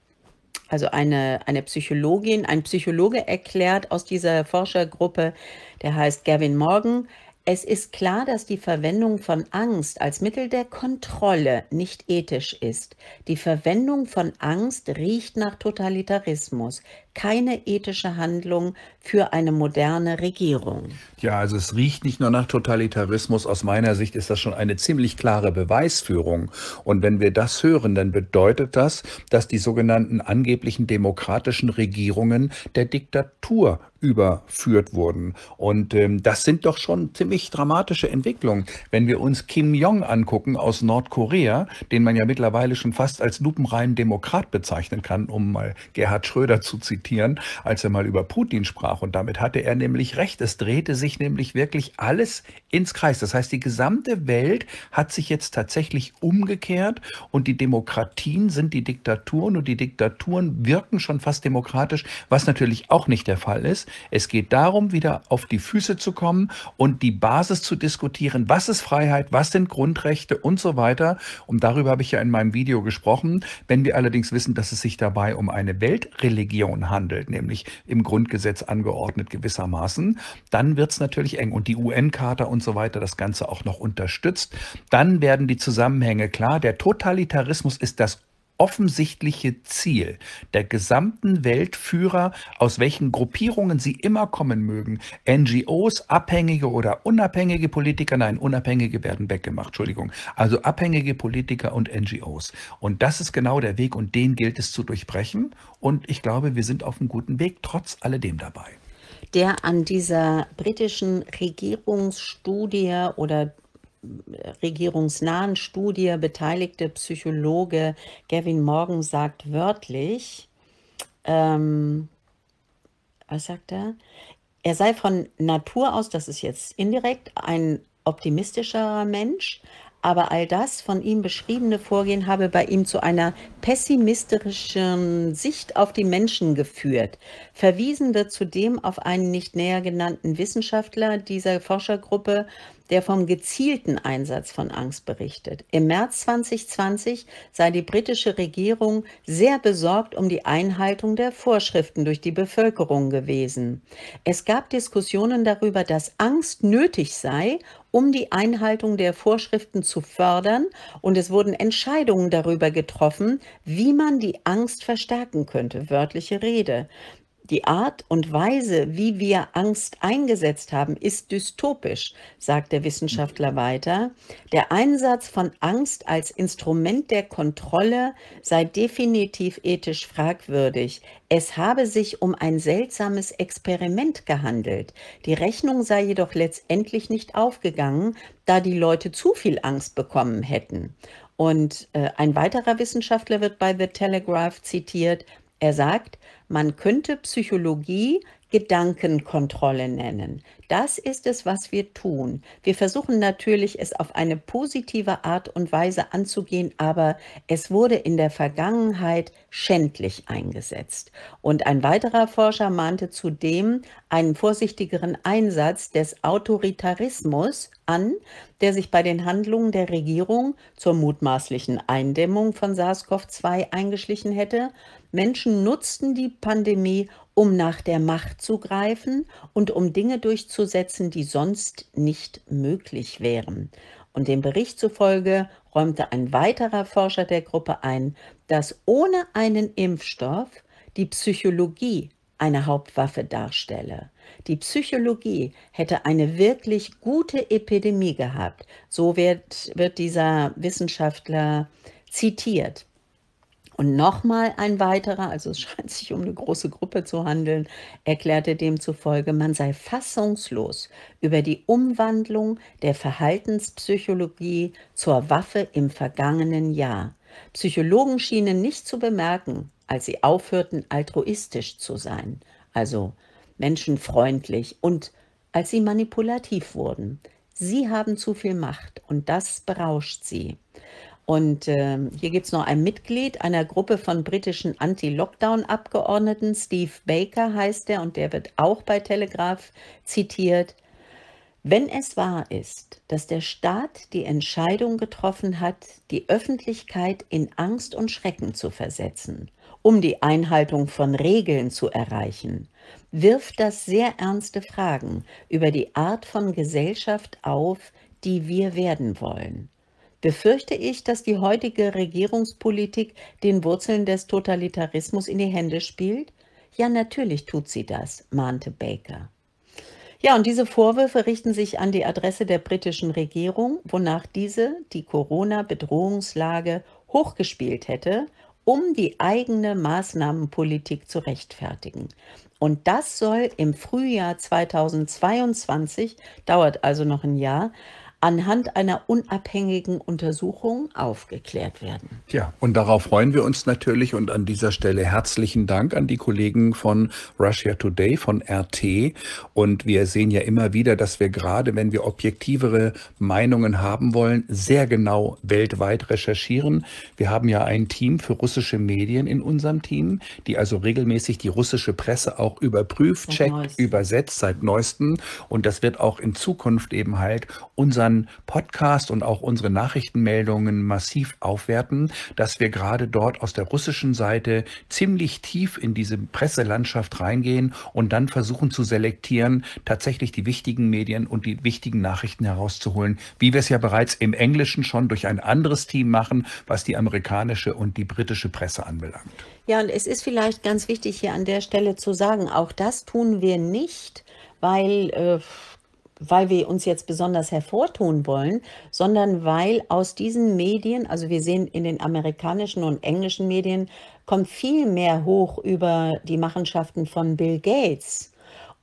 also eine, eine Psychologin, ein Psychologe erklärt aus dieser Forschergruppe, der heißt Gavin Morgan, es ist klar, dass die Verwendung von Angst als Mittel der Kontrolle nicht ethisch ist. Die Verwendung von Angst riecht nach Totalitarismus keine ethische Handlung für eine moderne Regierung. Ja, also es riecht nicht nur nach Totalitarismus. Aus meiner Sicht ist das schon eine ziemlich klare Beweisführung. Und wenn wir das hören, dann bedeutet das, dass die sogenannten angeblichen demokratischen Regierungen der Diktatur überführt wurden. Und ähm, das sind doch schon ziemlich dramatische Entwicklungen. Wenn wir uns Kim Jong angucken aus Nordkorea, den man ja mittlerweile schon fast als lupenreinen Demokrat bezeichnen kann, um mal Gerhard Schröder zu zitieren, reflektieren, als er mal über Putin sprach. Und damit hatte er nämlich recht. Es drehte sich nämlich wirklich alles ins Kreis. Das heißt, die gesamte Welt hat sich jetzt tatsächlich umgekehrt und die Demokratien sind die Diktaturen und die Diktaturen wirken schon fast demokratisch, was natürlich auch nicht der Fall ist. Es geht darum, wieder auf die Füße zu kommen und die Basis zu diskutieren. Was ist Freiheit? Was sind Grundrechte und so weiter? Und darüber habe ich ja in meinem Video gesprochen. Wenn wir allerdings wissen, dass es sich dabei um eine Weltreligion handelt, behandelt, nämlich im Grundgesetz angeordnet gewissermaßen, dann wird es natürlich eng. Und die UN-Charta und so weiter das Ganze auch noch unterstützt. Dann werden die Zusammenhänge klar. Der Totalitarismus ist das offensichtliche Ziel der gesamten Weltführer, aus welchen Gruppierungen sie immer kommen mögen, NGOs, abhängige oder unabhängige Politiker, nein, unabhängige werden weggemacht, Entschuldigung, also abhängige Politiker und NGOs. Und das ist genau der Weg und den gilt es zu durchbrechen. Und ich glaube, wir sind auf einem guten Weg, trotz alledem dabei der an dieser britischen Regierungsstudie oder regierungsnahen Studie beteiligte Psychologe Gavin Morgan sagt wörtlich, ähm, was sagt er? Er sei von Natur aus, das ist jetzt indirekt, ein optimistischerer Mensch, aber all das von ihm beschriebene Vorgehen habe bei ihm zu einer pessimistischen Sicht auf die Menschen geführt. Verwiesen wird zudem auf einen nicht näher genannten Wissenschaftler dieser Forschergruppe, der vom gezielten Einsatz von Angst berichtet. Im März 2020 sei die britische Regierung sehr besorgt um die Einhaltung der Vorschriften durch die Bevölkerung gewesen. Es gab Diskussionen darüber, dass Angst nötig sei, um die Einhaltung der Vorschriften zu fördern und es wurden Entscheidungen darüber getroffen, wie man die Angst verstärken könnte, wörtliche Rede. Die Art und Weise, wie wir Angst eingesetzt haben, ist dystopisch, sagt der Wissenschaftler mhm. weiter. Der Einsatz von Angst als Instrument der Kontrolle sei definitiv ethisch fragwürdig. Es habe sich um ein seltsames Experiment gehandelt. Die Rechnung sei jedoch letztendlich nicht aufgegangen, da die Leute zu viel Angst bekommen hätten. Und äh, ein weiterer Wissenschaftler wird bei The Telegraph zitiert, er sagt, man könnte Psychologie Gedankenkontrolle nennen. Das ist es, was wir tun. Wir versuchen natürlich, es auf eine positive Art und Weise anzugehen, aber es wurde in der Vergangenheit schändlich eingesetzt. Und ein weiterer Forscher mahnte zudem einen vorsichtigeren Einsatz des Autoritarismus an, der sich bei den Handlungen der Regierung zur mutmaßlichen Eindämmung von SARS-CoV-2 eingeschlichen hätte Menschen nutzten die Pandemie, um nach der Macht zu greifen und um Dinge durchzusetzen, die sonst nicht möglich wären. Und dem Bericht zufolge räumte ein weiterer Forscher der Gruppe ein, dass ohne einen Impfstoff die Psychologie eine Hauptwaffe darstelle. Die Psychologie hätte eine wirklich gute Epidemie gehabt. So wird, wird dieser Wissenschaftler zitiert. Und nochmal ein weiterer, also es scheint sich um eine große Gruppe zu handeln, erklärte demzufolge, man sei fassungslos über die Umwandlung der Verhaltenspsychologie zur Waffe im vergangenen Jahr. Psychologen schienen nicht zu bemerken, als sie aufhörten, altruistisch zu sein, also menschenfreundlich, und als sie manipulativ wurden. Sie haben zu viel Macht und das berauscht sie. Und äh, hier gibt es noch ein Mitglied einer Gruppe von britischen Anti-Lockdown-Abgeordneten, Steve Baker heißt er, und der wird auch bei Telegraph zitiert. Wenn es wahr ist, dass der Staat die Entscheidung getroffen hat, die Öffentlichkeit in Angst und Schrecken zu versetzen, um die Einhaltung von Regeln zu erreichen, wirft das sehr ernste Fragen über die Art von Gesellschaft auf, die wir werden wollen befürchte ich, dass die heutige Regierungspolitik den Wurzeln des Totalitarismus in die Hände spielt? Ja, natürlich tut sie das, mahnte Baker. Ja, und diese Vorwürfe richten sich an die Adresse der britischen Regierung, wonach diese die Corona-Bedrohungslage hochgespielt hätte, um die eigene Maßnahmenpolitik zu rechtfertigen. Und das soll im Frühjahr 2022, dauert also noch ein Jahr, anhand einer unabhängigen Untersuchung aufgeklärt werden. Ja, und darauf freuen wir uns natürlich und an dieser Stelle herzlichen Dank an die Kollegen von Russia Today, von RT. Und wir sehen ja immer wieder, dass wir gerade, wenn wir objektivere Meinungen haben wollen, sehr genau weltweit recherchieren. Wir haben ja ein Team für russische Medien in unserem Team, die also regelmäßig die russische Presse auch überprüft, checkt, übersetzt seit neuestem. Und das wird auch in Zukunft eben halt unseren unseren Podcast und auch unsere Nachrichtenmeldungen massiv aufwerten, dass wir gerade dort aus der russischen Seite ziemlich tief in diese Presselandschaft reingehen und dann versuchen zu selektieren, tatsächlich die wichtigen Medien und die wichtigen Nachrichten herauszuholen, wie wir es ja bereits im Englischen schon durch ein anderes Team machen, was die amerikanische und die britische Presse anbelangt. Ja, und es ist vielleicht ganz wichtig hier an der Stelle zu sagen, auch das tun wir nicht, weil äh, weil wir uns jetzt besonders hervortun wollen, sondern weil aus diesen Medien, also wir sehen in den amerikanischen und englischen Medien, kommt viel mehr hoch über die Machenschaften von Bill Gates.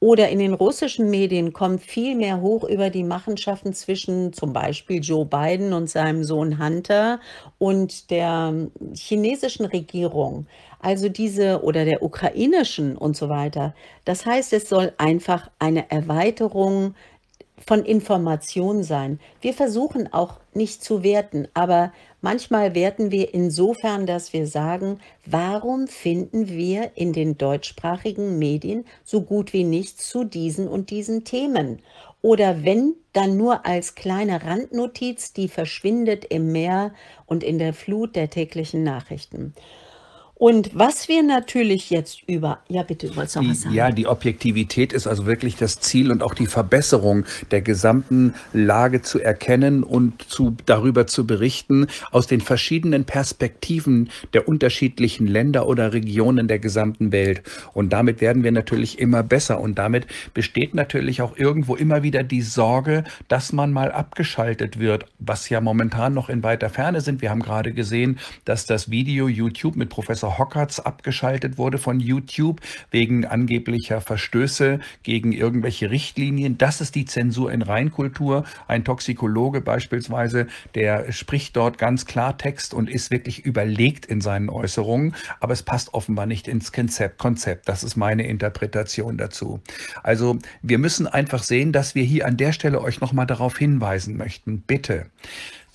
Oder in den russischen Medien kommt viel mehr hoch über die Machenschaften zwischen zum Beispiel Joe Biden und seinem Sohn Hunter und der ähm, chinesischen Regierung. Also diese oder der ukrainischen und so weiter. Das heißt, es soll einfach eine Erweiterung äh, von Information sein. Wir versuchen auch nicht zu werten, aber manchmal werten wir insofern, dass wir sagen, warum finden wir in den deutschsprachigen Medien so gut wie nichts zu diesen und diesen Themen? Oder wenn, dann nur als kleine Randnotiz, die verschwindet im Meer und in der Flut der täglichen Nachrichten. Und was wir natürlich jetzt über, ja bitte, du wolltest noch was sagen. Ja, die Objektivität ist also wirklich das Ziel und auch die Verbesserung der gesamten Lage zu erkennen und zu, darüber zu berichten, aus den verschiedenen Perspektiven der unterschiedlichen Länder oder Regionen der gesamten Welt. Und damit werden wir natürlich immer besser. Und damit besteht natürlich auch irgendwo immer wieder die Sorge, dass man mal abgeschaltet wird, was ja momentan noch in weiter Ferne sind. Wir haben gerade gesehen, dass das Video YouTube mit Professor Oliver Hockerts abgeschaltet wurde von YouTube wegen angeblicher Verstöße gegen irgendwelche Richtlinien. Das ist die Zensur in Reinkultur. Ein Toxikologe beispielsweise, der spricht dort ganz Klartext und ist wirklich überlegt in seinen Äußerungen, aber es passt offenbar nicht ins Konzept. Konzept. Das ist meine Interpretation dazu. Also wir müssen einfach sehen, dass wir hier an der Stelle euch nochmal darauf hinweisen möchten. Bitte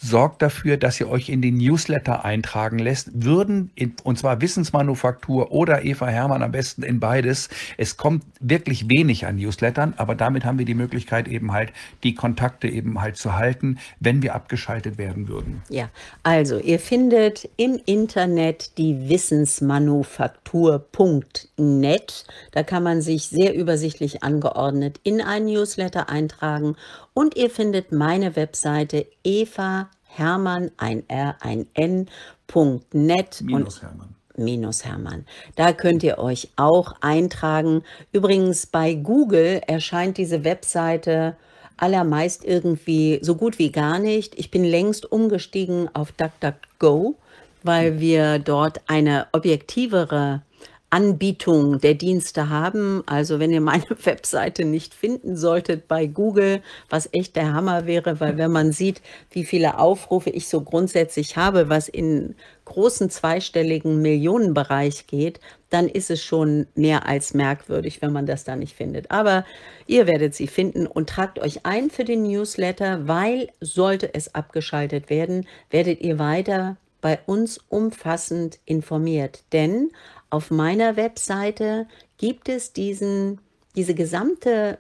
sorgt dafür, dass ihr euch in den Newsletter eintragen lässt. Würden, in, und zwar Wissensmanufaktur oder Eva Hermann am besten in beides. Es kommt wirklich wenig an Newslettern, aber damit haben wir die Möglichkeit eben halt, die Kontakte eben halt zu halten, wenn wir abgeschaltet werden würden. Ja, also ihr findet im Internet die Wissensmanufaktur.net. Da kann man sich sehr übersichtlich angeordnet in ein Newsletter eintragen und ihr findet meine Webseite Eva Hermann, ein R, ein N, Punkt net minus und Hermann. Minus Hermann. Da könnt ihr euch auch eintragen. Übrigens bei Google erscheint diese Webseite allermeist irgendwie so gut wie gar nicht. Ich bin längst umgestiegen auf DuckDuckGo, weil wir dort eine objektivere Anbietung der Dienste haben. Also wenn ihr meine Webseite nicht finden solltet bei Google, was echt der Hammer wäre, weil wenn man sieht, wie viele Aufrufe ich so grundsätzlich habe, was in großen zweistelligen Millionenbereich geht, dann ist es schon mehr als merkwürdig, wenn man das da nicht findet. Aber ihr werdet sie finden und tragt euch ein für den Newsletter, weil sollte es abgeschaltet werden, werdet ihr weiter bei uns umfassend informiert. Denn auf meiner Webseite gibt es diesen, diese gesamte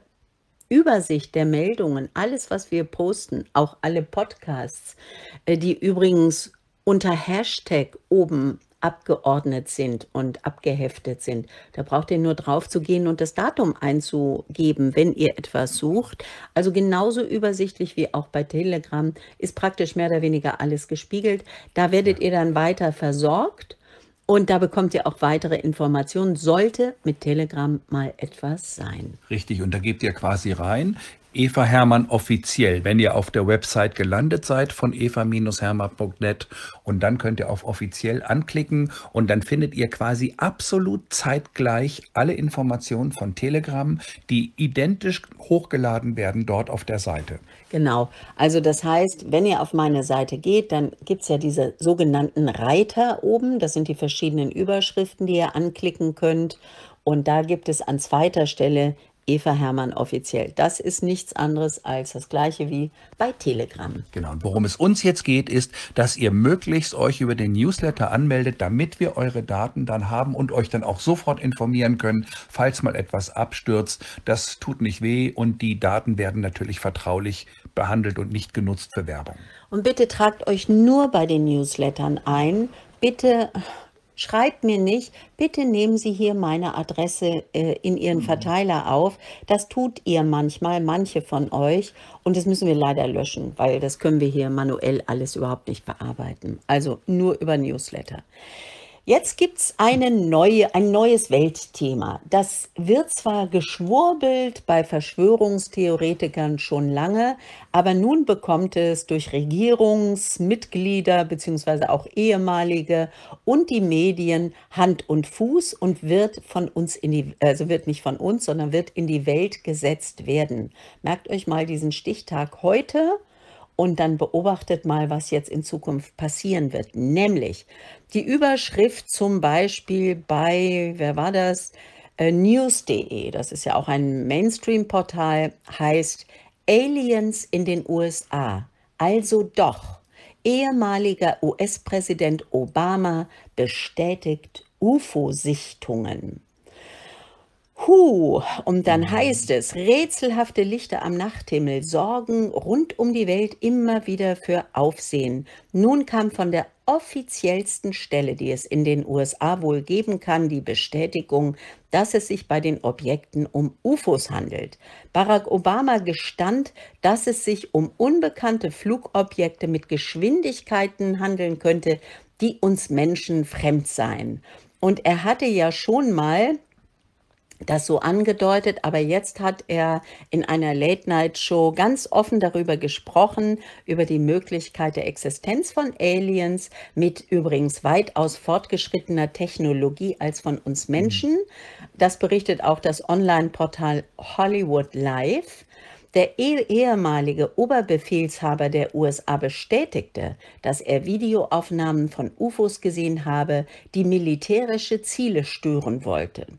Übersicht der Meldungen, alles, was wir posten, auch alle Podcasts, äh, die übrigens unter Hashtag oben abgeordnet sind und abgeheftet sind. Da braucht ihr nur drauf zu gehen und das Datum einzugeben, wenn ihr etwas sucht. Also genauso übersichtlich wie auch bei Telegram ist praktisch mehr oder weniger alles gespiegelt. Da werdet ihr dann weiter versorgt und da bekommt ihr auch weitere Informationen, sollte mit Telegram mal etwas sein. Richtig, und da gebt ihr quasi rein Eva Hermann offiziell, wenn ihr auf der Website gelandet seid von eva-hermann.net und dann könnt ihr auf offiziell anklicken und dann findet ihr quasi absolut zeitgleich alle Informationen von Telegram, die identisch hochgeladen werden dort auf der Seite. Genau, also das heißt, wenn ihr auf meine Seite geht, dann gibt es ja diese sogenannten Reiter oben, das sind die verschiedenen Überschriften, die ihr anklicken könnt und da gibt es an zweiter Stelle Eva Hermann offiziell. Das ist nichts anderes als das gleiche wie bei Telegram. Genau, und worum es uns jetzt geht, ist, dass ihr möglichst euch über den Newsletter anmeldet, damit wir eure Daten dann haben und euch dann auch sofort informieren können, falls mal etwas abstürzt. Das tut nicht weh und die Daten werden natürlich vertraulich behandelt und nicht genutzt für Werbung. Und bitte tragt euch nur bei den Newslettern ein. Bitte schreibt mir nicht, bitte nehmen Sie hier meine Adresse äh, in Ihren mhm. Verteiler auf. Das tut ihr manchmal, manche von euch. Und das müssen wir leider löschen, weil das können wir hier manuell alles überhaupt nicht bearbeiten. Also nur über Newsletter. Jetzt gibt es neue, ein neues Weltthema. Das wird zwar geschwurbelt bei Verschwörungstheoretikern schon lange, aber nun bekommt es durch Regierungsmitglieder bzw. auch ehemalige und die Medien Hand und Fuß und wird von uns in die, also wird nicht von uns, sondern wird in die Welt gesetzt werden. Merkt euch mal diesen Stichtag heute und dann beobachtet mal, was jetzt in Zukunft passieren wird. Nämlich die Überschrift zum Beispiel bei, wer war das? Äh, news.de, das ist ja auch ein Mainstream-Portal, heißt Aliens in den USA. Also doch, ehemaliger US-Präsident Obama bestätigt UFO-Sichtungen. Huh, und dann heißt es, rätselhafte Lichter am Nachthimmel sorgen rund um die Welt immer wieder für Aufsehen. Nun kam von der offiziellsten Stelle, die es in den USA wohl geben kann, die Bestätigung, dass es sich bei den Objekten um UFOs handelt. Barack Obama gestand, dass es sich um unbekannte Flugobjekte mit Geschwindigkeiten handeln könnte, die uns Menschen fremd seien. Und er hatte ja schon mal das so angedeutet, aber jetzt hat er in einer Late-Night-Show ganz offen darüber gesprochen, über die Möglichkeit der Existenz von Aliens mit übrigens weitaus fortgeschrittener Technologie als von uns mhm. Menschen. Das berichtet auch das Online-Portal Hollywood Live. Der e-, ehemalige Oberbefehlshaber der USA bestätigte, dass er Videoaufnahmen von UFOs gesehen habe, die militärische Ziele stören wollten.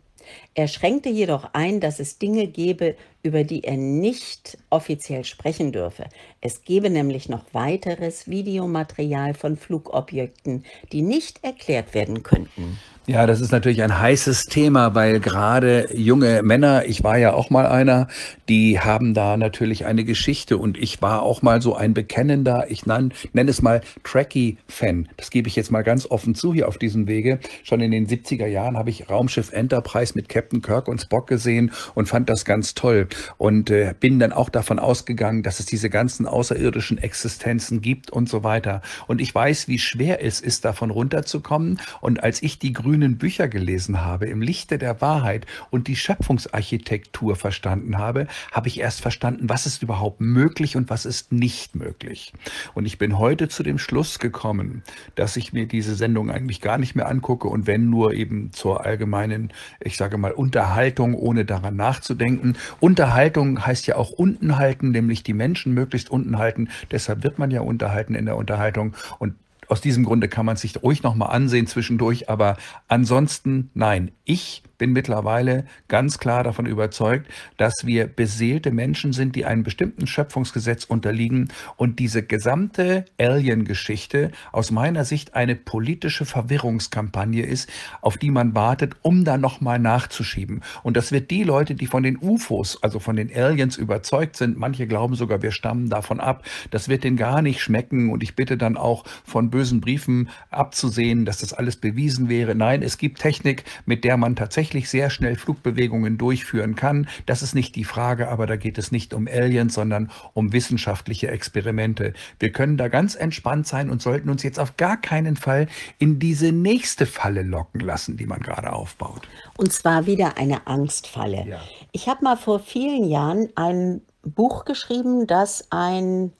Er schränkte jedoch ein, dass es Dinge gebe, über die er nicht offiziell sprechen dürfe. Es gebe nämlich noch weiteres Videomaterial von Flugobjekten, die nicht erklärt werden könnten. Ja, das ist natürlich ein heißes Thema, weil gerade junge Männer, ich war ja auch mal einer, die haben da natürlich eine Geschichte und ich war auch mal so ein bekennender, ich nenne nenn es mal Trekkie-Fan. Das gebe ich jetzt mal ganz offen zu hier auf diesem Wege. Schon in den 70er Jahren habe ich Raumschiff Enterprise mit Captain Captain Kirk und Spock gesehen und fand das ganz toll und äh, bin dann auch davon ausgegangen, dass es diese ganzen außerirdischen Existenzen gibt und so weiter. Und ich weiß, wie schwer es ist, davon runterzukommen. Und als ich die grünen Bücher gelesen habe, im Lichte der Wahrheit und die Schöpfungsarchitektur verstanden habe, habe ich erst verstanden, was ist überhaupt möglich und was ist nicht möglich. Und ich bin heute zu dem Schluss gekommen, dass ich mir diese Sendung eigentlich gar nicht mehr angucke und wenn nur eben zur allgemeinen, ich sage mal, Unterhaltung, ohne daran nachzudenken. Unterhaltung heißt ja auch unten halten, nämlich die Menschen möglichst unten halten. Deshalb wird man ja unterhalten in der Unterhaltung. Und aus diesem Grunde kann man sich ruhig nochmal ansehen zwischendurch. Aber ansonsten, nein, ich bin mittlerweile ganz klar davon überzeugt, dass wir beseelte Menschen sind, die einem bestimmten Schöpfungsgesetz unterliegen und diese gesamte Alien-Geschichte aus meiner Sicht eine politische Verwirrungskampagne ist, auf die man wartet, um dann nochmal nachzuschieben. Und das wird die Leute, die von den UFOs, also von den Aliens überzeugt sind, manche glauben sogar, wir stammen davon ab, das wird denen gar nicht schmecken und ich bitte dann auch von bösen Briefen abzusehen, dass das alles bewiesen wäre. Nein, es gibt Technik, mit der man tatsächlich tatsächlich sehr schnell Flugbewegungen durchführen kann. Das ist nicht die Frage, aber da geht es nicht um Aliens, sondern um wissenschaftliche Experimente. Wir können da ganz entspannt sein und sollten uns jetzt auf gar keinen Fall in diese nächste Falle locken lassen, die man gerade aufbaut. Und zwar wieder eine Angstfalle. Ja. Ich habe mal vor vielen Jahren ein Buch geschrieben, das ein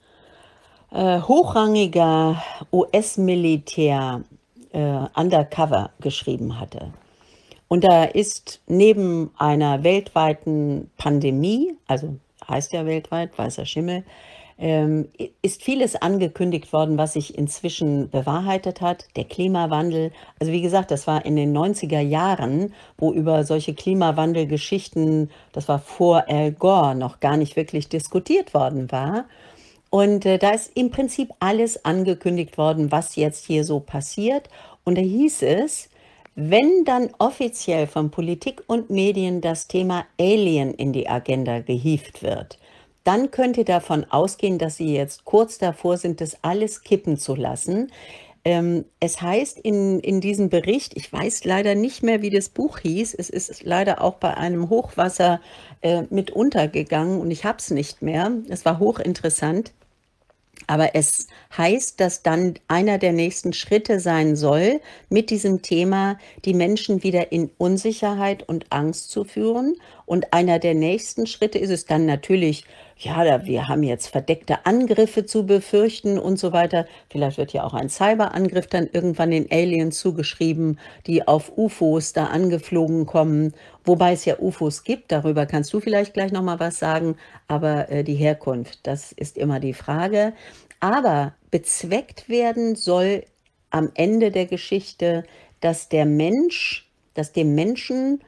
äh, hochrangiger US-Militär äh, undercover geschrieben hatte. Und da ist neben einer weltweiten Pandemie, also heißt ja weltweit, weißer Schimmel, ähm, ist vieles angekündigt worden, was sich inzwischen bewahrheitet hat. Der Klimawandel, also wie gesagt, das war in den 90er Jahren, wo über solche Klimawandelgeschichten, das war vor Al Gore, noch gar nicht wirklich diskutiert worden war. Und äh, da ist im Prinzip alles angekündigt worden, was jetzt hier so passiert. Und da hieß es, wenn dann offiziell von Politik und Medien das Thema Alien in die Agenda gehieft wird, dann könnt ihr davon ausgehen, dass sie jetzt kurz davor sind, das alles kippen zu lassen. Ähm, es heißt in, in diesem Bericht, ich weiß leider nicht mehr, wie das Buch hieß, es ist leider auch bei einem Hochwasser äh, mit untergegangen und ich habe es nicht mehr. Es war hochinteressant. Aber es heißt, dass dann einer der nächsten Schritte sein soll, mit diesem Thema die Menschen wieder in Unsicherheit und Angst zu führen. Und einer der nächsten Schritte ist es dann natürlich ja, wir haben jetzt verdeckte Angriffe zu befürchten und so weiter. Vielleicht wird ja auch ein Cyberangriff dann irgendwann den Aliens zugeschrieben, die auf UFOs da angeflogen kommen. Wobei es ja UFOs gibt, darüber kannst du vielleicht gleich nochmal was sagen, aber äh, die Herkunft, das ist immer die Frage. Aber bezweckt werden soll am Ende der Geschichte, dass der Mensch, dass dem Menschen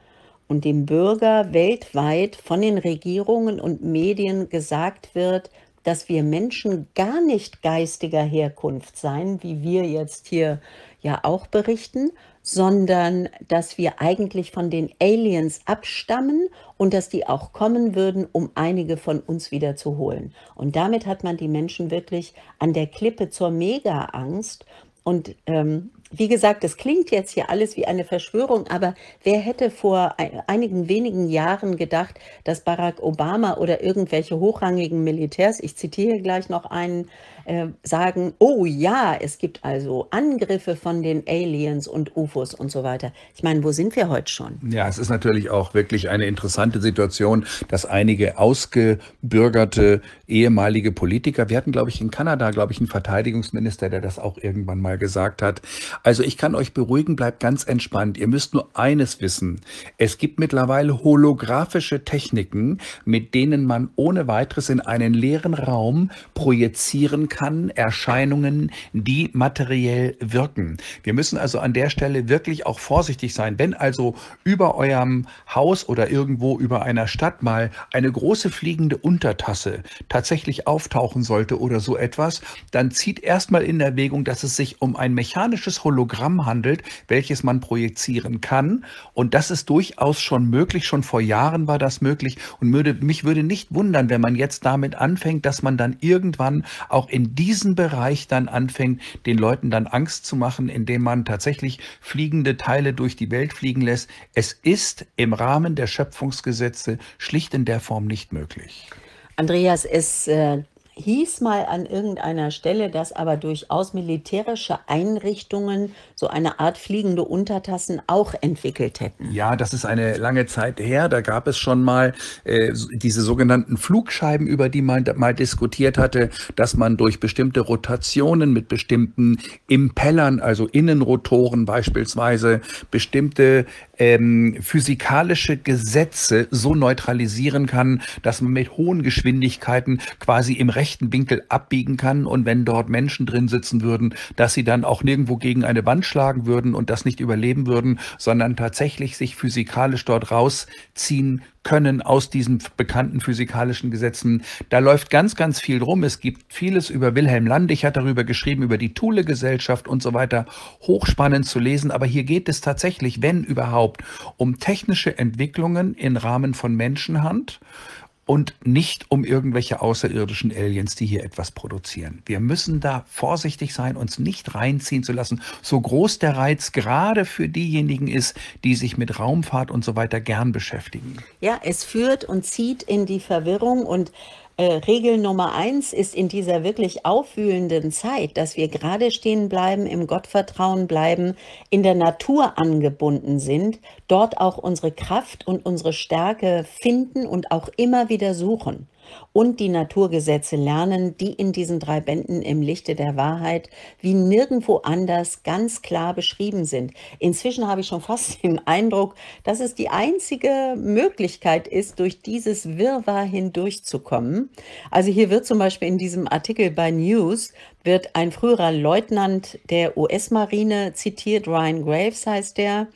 und dem Bürger weltweit von den Regierungen und Medien gesagt wird, dass wir Menschen gar nicht geistiger Herkunft seien, wie wir jetzt hier ja auch berichten, sondern dass wir eigentlich von den Aliens abstammen und dass die auch kommen würden, um einige von uns wieder zu holen. Und damit hat man die Menschen wirklich an der Klippe zur Mega-Angst und ähm, wie gesagt, das klingt jetzt hier alles wie eine Verschwörung, aber wer hätte vor einigen wenigen Jahren gedacht, dass Barack Obama oder irgendwelche hochrangigen Militärs, ich zitiere gleich noch einen, äh, sagen, oh ja, es gibt also Angriffe von den Aliens und UFOs und so weiter. Ich meine, wo sind wir heute schon? Ja, es ist natürlich auch wirklich eine interessante Situation, dass einige ausgebürgerte ehemalige Politiker, wir hatten, glaube ich, in Kanada, glaube ich, einen Verteidigungsminister, der das auch irgendwann mal gesagt hat. Also ich kann euch beruhigen, bleibt ganz entspannt. Ihr müsst nur eines wissen. Es gibt mittlerweile holographische Techniken, mit denen man ohne weiteres in einen leeren Raum projizieren kann kann Erscheinungen, die materiell wirken. Wir müssen also an der Stelle wirklich auch vorsichtig sein. Wenn also über eurem Haus oder irgendwo über einer Stadt mal eine große fliegende Untertasse tatsächlich auftauchen sollte oder so etwas, dann zieht erstmal in Erwägung, dass es sich um ein mechanisches Hologramm handelt, welches man projizieren kann. Und das ist durchaus schon möglich. Schon vor Jahren war das möglich. Und würde, mich würde nicht wundern, wenn man jetzt damit anfängt, dass man dann irgendwann auch in in diesem Bereich dann anfängt, den Leuten dann Angst zu machen, indem man tatsächlich fliegende Teile durch die Welt fliegen lässt. Es ist im Rahmen der Schöpfungsgesetze schlicht in der Form nicht möglich. Andreas, es äh, hieß mal an irgendeiner Stelle, dass aber durchaus militärische Einrichtungen so eine Art fliegende Untertassen auch entwickelt hätten. Ja, das ist eine lange Zeit her. Da gab es schon mal äh, diese sogenannten Flugscheiben, über die man mal diskutiert hatte, dass man durch bestimmte Rotationen mit bestimmten Impellern, also Innenrotoren beispielsweise, bestimmte ähm, physikalische Gesetze so neutralisieren kann, dass man mit hohen Geschwindigkeiten quasi im rechten Winkel abbiegen kann und wenn dort Menschen drin sitzen würden, dass sie dann auch nirgendwo gegen eine Wand schlagen würden und das nicht überleben würden, sondern tatsächlich sich physikalisch dort rausziehen können aus diesen bekannten physikalischen Gesetzen. Da läuft ganz, ganz viel drum. Es gibt vieles über Wilhelm Landich, hat darüber geschrieben, über die Thule-Gesellschaft und so weiter. Hochspannend zu lesen. Aber hier geht es tatsächlich, wenn überhaupt, um technische Entwicklungen im Rahmen von Menschenhand und nicht um irgendwelche außerirdischen Aliens, die hier etwas produzieren. Wir müssen da vorsichtig sein, uns nicht reinziehen zu lassen, so groß der Reiz gerade für diejenigen ist, die sich mit Raumfahrt und so weiter gern beschäftigen. Ja, es führt und zieht in die Verwirrung und äh, Regel Nummer eins ist in dieser wirklich aufwühlenden Zeit, dass wir gerade stehen bleiben, im Gottvertrauen bleiben, in der Natur angebunden sind, dort auch unsere Kraft und unsere Stärke finden und auch immer wieder suchen und die Naturgesetze lernen, die in diesen drei Bänden im Lichte der Wahrheit wie nirgendwo anders ganz klar beschrieben sind. Inzwischen habe ich schon fast den Eindruck, dass es die einzige Möglichkeit ist, durch dieses Wirrwarr hindurchzukommen. Also hier wird zum Beispiel in diesem Artikel bei News wird ein früherer Leutnant der US-Marine zitiert, Ryan Graves heißt der,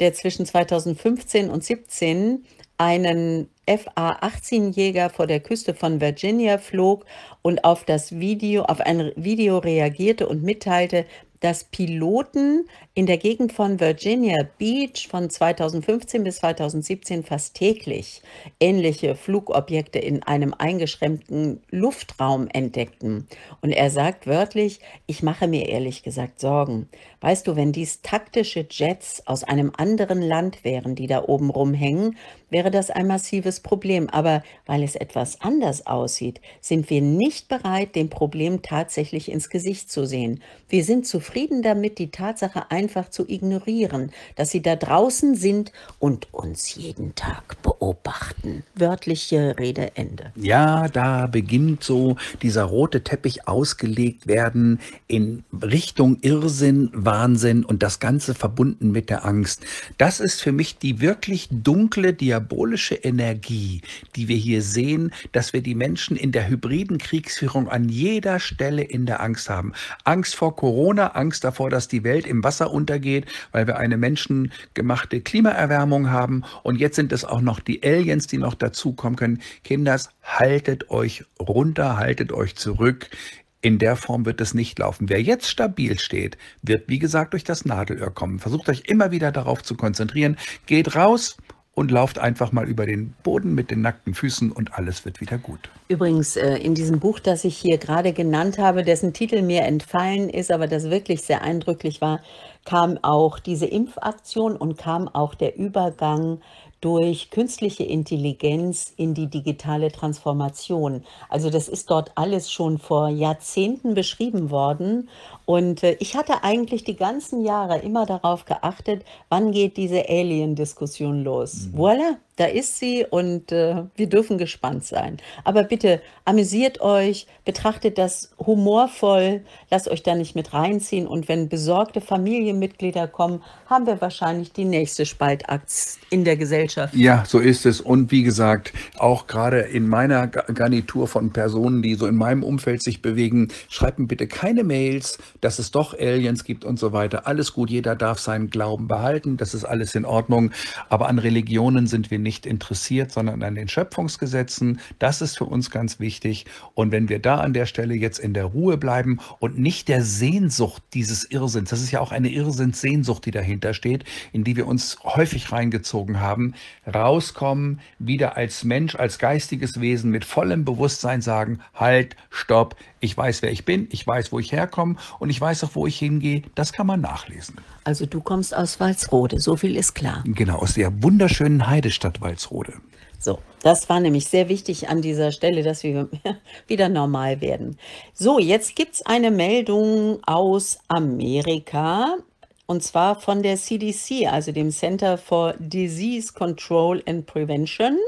der zwischen 2015 und 2017 einen FA-18-Jäger vor der Küste von Virginia flog und auf das Video, auf ein Video reagierte und mitteilte, dass Piloten in der Gegend von Virginia Beach von 2015 bis 2017 fast täglich ähnliche Flugobjekte in einem eingeschränkten Luftraum entdeckten. Und er sagt wörtlich, ich mache mir ehrlich gesagt Sorgen. Weißt du, wenn dies taktische Jets aus einem anderen Land wären, die da oben rumhängen, wäre das ein massives Problem. Aber weil es etwas anders aussieht, sind wir nicht bereit, dem Problem tatsächlich ins Gesicht zu sehen. Wir sind zufrieden zufrieden damit, die Tatsache einfach zu ignorieren, dass sie da draußen sind und uns jeden Tag beobachten. Wörtliche Rede Ende. Ja, da beginnt so dieser rote Teppich ausgelegt werden in Richtung Irrsinn, Wahnsinn und das Ganze verbunden mit der Angst. Das ist für mich die wirklich dunkle, diabolische Energie, die wir hier sehen, dass wir die Menschen in der hybriden Kriegsführung an jeder Stelle in der Angst haben. Angst vor Corona, Angst Angst davor, dass die Welt im Wasser untergeht, weil wir eine menschengemachte Klimaerwärmung haben. Und jetzt sind es auch noch die Aliens, die noch dazukommen können. Kinders, haltet euch runter, haltet euch zurück. In der Form wird es nicht laufen. Wer jetzt stabil steht, wird, wie gesagt, durch das Nadelöhr kommen. Versucht euch immer wieder darauf zu konzentrieren. Geht raus und lauft einfach mal über den Boden mit den nackten Füßen und alles wird wieder gut. Übrigens, äh, in diesem Buch, das ich hier gerade genannt habe, dessen Titel mir entfallen ist, aber das wirklich sehr eindrücklich war, kam auch diese Impfaktion und kam auch der Übergang durch künstliche Intelligenz in die digitale Transformation. Also das ist dort alles schon vor Jahrzehnten beschrieben worden. Und äh, ich hatte eigentlich die ganzen Jahre immer darauf geachtet, wann geht diese Alien-Diskussion los. Mhm. Voilà, da ist sie und äh, wir dürfen gespannt sein. Aber bitte amüsiert euch, betrachtet das humorvoll, lasst euch da nicht mit reinziehen und wenn besorgte Familienmitglieder kommen, haben wir wahrscheinlich die nächste Spaltakt in der Gesellschaft. Ja, so ist es und wie gesagt, auch gerade in meiner Garnitur von Personen, die so in meinem Umfeld sich bewegen, schreibt mir bitte keine Mails, dass es doch Aliens gibt und so weiter. Alles gut, jeder darf seinen Glauben behalten, das ist alles in Ordnung, aber an Religionen sind wir nicht nicht interessiert, sondern an den Schöpfungsgesetzen. Das ist für uns ganz wichtig. Und wenn wir da an der Stelle jetzt in der Ruhe bleiben und nicht der Sehnsucht dieses Irrsinns, das ist ja auch eine Irrsinnssehnsucht, die dahinter steht, in die wir uns häufig reingezogen haben, rauskommen, wieder als Mensch, als geistiges Wesen mit vollem Bewusstsein sagen, halt, stopp, ich weiß, wer ich bin, ich weiß, wo ich herkomme und ich weiß auch, wo ich hingehe. Das kann man nachlesen. Also du kommst aus Walsrode, so viel ist klar. Genau, aus der wunderschönen Heidestadt Walsrode. So, das war nämlich sehr wichtig an dieser Stelle, dass wir wieder normal werden. So, jetzt gibt es eine Meldung aus Amerika und zwar von der CDC, also dem Center for Disease Control and Prevention.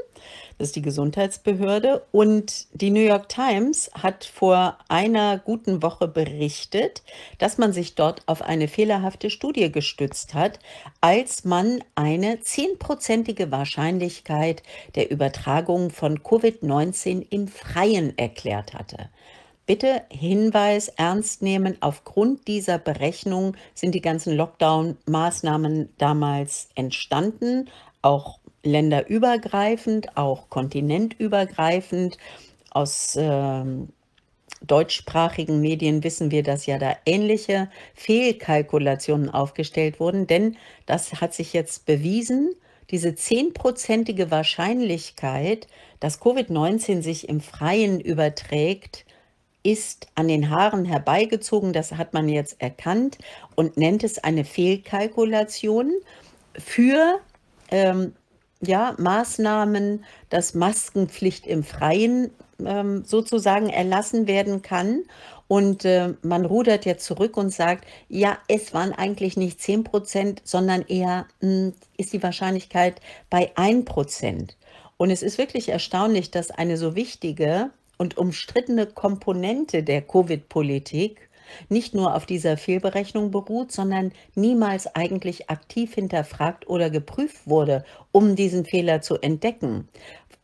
Das ist die Gesundheitsbehörde. Und die New York Times hat vor einer guten Woche berichtet, dass man sich dort auf eine fehlerhafte Studie gestützt hat, als man eine zehnprozentige Wahrscheinlichkeit der Übertragung von Covid-19 im Freien erklärt hatte. Bitte Hinweis ernst nehmen. Aufgrund dieser Berechnung sind die ganzen Lockdown-Maßnahmen damals entstanden, auch länderübergreifend, auch kontinentübergreifend. Aus äh, deutschsprachigen Medien wissen wir, dass ja da ähnliche Fehlkalkulationen aufgestellt wurden, denn das hat sich jetzt bewiesen, diese zehnprozentige Wahrscheinlichkeit, dass Covid-19 sich im Freien überträgt, ist an den Haaren herbeigezogen. Das hat man jetzt erkannt und nennt es eine Fehlkalkulation für ähm, ja, Maßnahmen, dass Maskenpflicht im Freien ähm, sozusagen erlassen werden kann. Und äh, man rudert ja zurück und sagt, ja, es waren eigentlich nicht 10 Prozent, sondern eher mh, hm, ist die Wahrscheinlichkeit bei 1 Prozent. Und es ist wirklich erstaunlich, dass eine so wichtige und umstrittene Komponente der Covid-Politik nicht nur auf dieser Fehlberechnung beruht, sondern niemals eigentlich aktiv hinterfragt oder geprüft wurde, um diesen Fehler zu entdecken.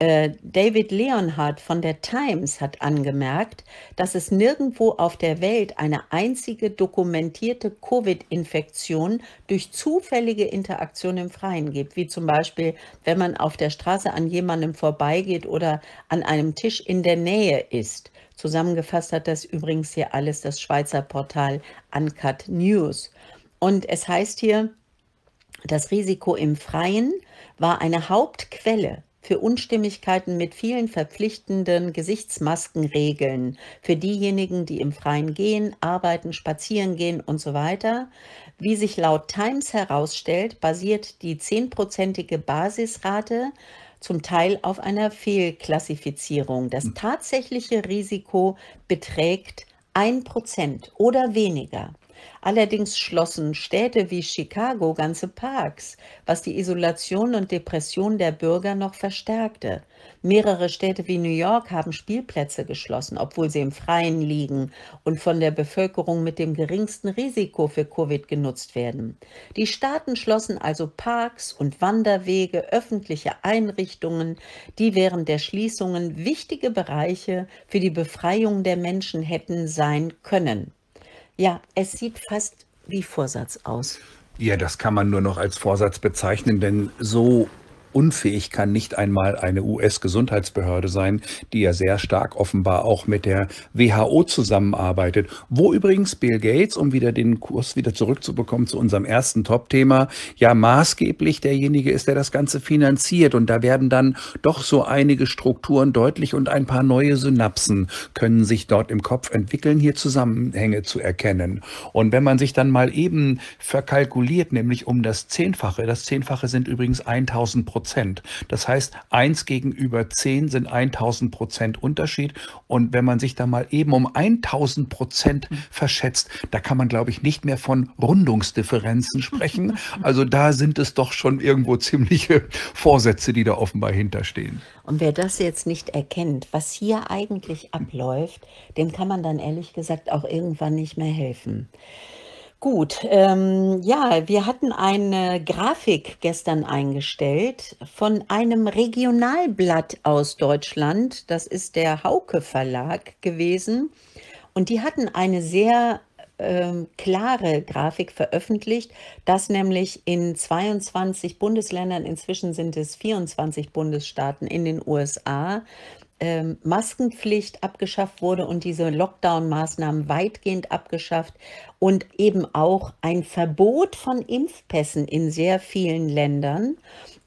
Äh, David Leonhardt von der Times hat angemerkt, dass es nirgendwo auf der Welt eine einzige dokumentierte Covid-Infektion durch zufällige Interaktion im Freien gibt, wie zum Beispiel, wenn man auf der Straße an jemandem vorbeigeht oder an einem Tisch in der Nähe ist. Zusammengefasst hat das übrigens hier alles das Schweizer Portal Uncut News. Und es heißt hier, das Risiko im Freien war eine Hauptquelle für Unstimmigkeiten mit vielen verpflichtenden Gesichtsmaskenregeln für diejenigen, die im Freien gehen, arbeiten, spazieren gehen und so weiter. Wie sich laut Times herausstellt, basiert die zehnprozentige Basisrate zum Teil auf einer Fehlklassifizierung. Das hm. tatsächliche Risiko beträgt ein Prozent oder weniger. Allerdings schlossen Städte wie Chicago ganze Parks, was die Isolation und Depression der Bürger noch verstärkte. Mehrere Städte wie New York haben Spielplätze geschlossen, obwohl sie im Freien liegen und von der Bevölkerung mit dem geringsten Risiko für Covid genutzt werden. Die Staaten schlossen also Parks und Wanderwege, öffentliche Einrichtungen, die während der Schließungen wichtige Bereiche für die Befreiung der Menschen hätten sein können. Ja, es sieht fast wie Vorsatz aus. Ja, das kann man nur noch als Vorsatz bezeichnen, denn so unfähig kann nicht einmal eine US-Gesundheitsbehörde sein, die ja sehr stark offenbar auch mit der WHO zusammenarbeitet. Wo übrigens Bill Gates, um wieder den Kurs wieder zurückzubekommen zu unserem ersten Top-Thema, ja maßgeblich derjenige ist, der das Ganze finanziert. Und da werden dann doch so einige Strukturen deutlich und ein paar neue Synapsen können sich dort im Kopf entwickeln, hier Zusammenhänge zu erkennen. Und wenn man sich dann mal eben verkalkuliert, nämlich um das Zehnfache, das Zehnfache sind übrigens 1000 Prozent, Prozent. Das heißt, 1 gegenüber 10 sind 1000 Prozent Unterschied. Und wenn man sich da mal eben um 1000 Prozent verschätzt, da kann man, glaube ich, nicht mehr von Rundungsdifferenzen sprechen. Also da sind es doch schon irgendwo ziemliche Vorsätze, die da offenbar hinterstehen. Und wer das jetzt nicht erkennt, was hier eigentlich abläuft, dem kann man dann ehrlich gesagt auch irgendwann nicht mehr helfen. Gut, ähm, ja, wir hatten eine Grafik gestern eingestellt von einem Regionalblatt aus Deutschland. Das ist der Hauke Verlag gewesen. Und die hatten eine sehr ähm, klare Grafik veröffentlicht, dass nämlich in 22 Bundesländern, inzwischen sind es 24 Bundesstaaten in den USA, ähm, Maskenpflicht abgeschafft wurde und diese Lockdown-Maßnahmen weitgehend abgeschafft und eben auch ein Verbot von Impfpässen in sehr vielen Ländern.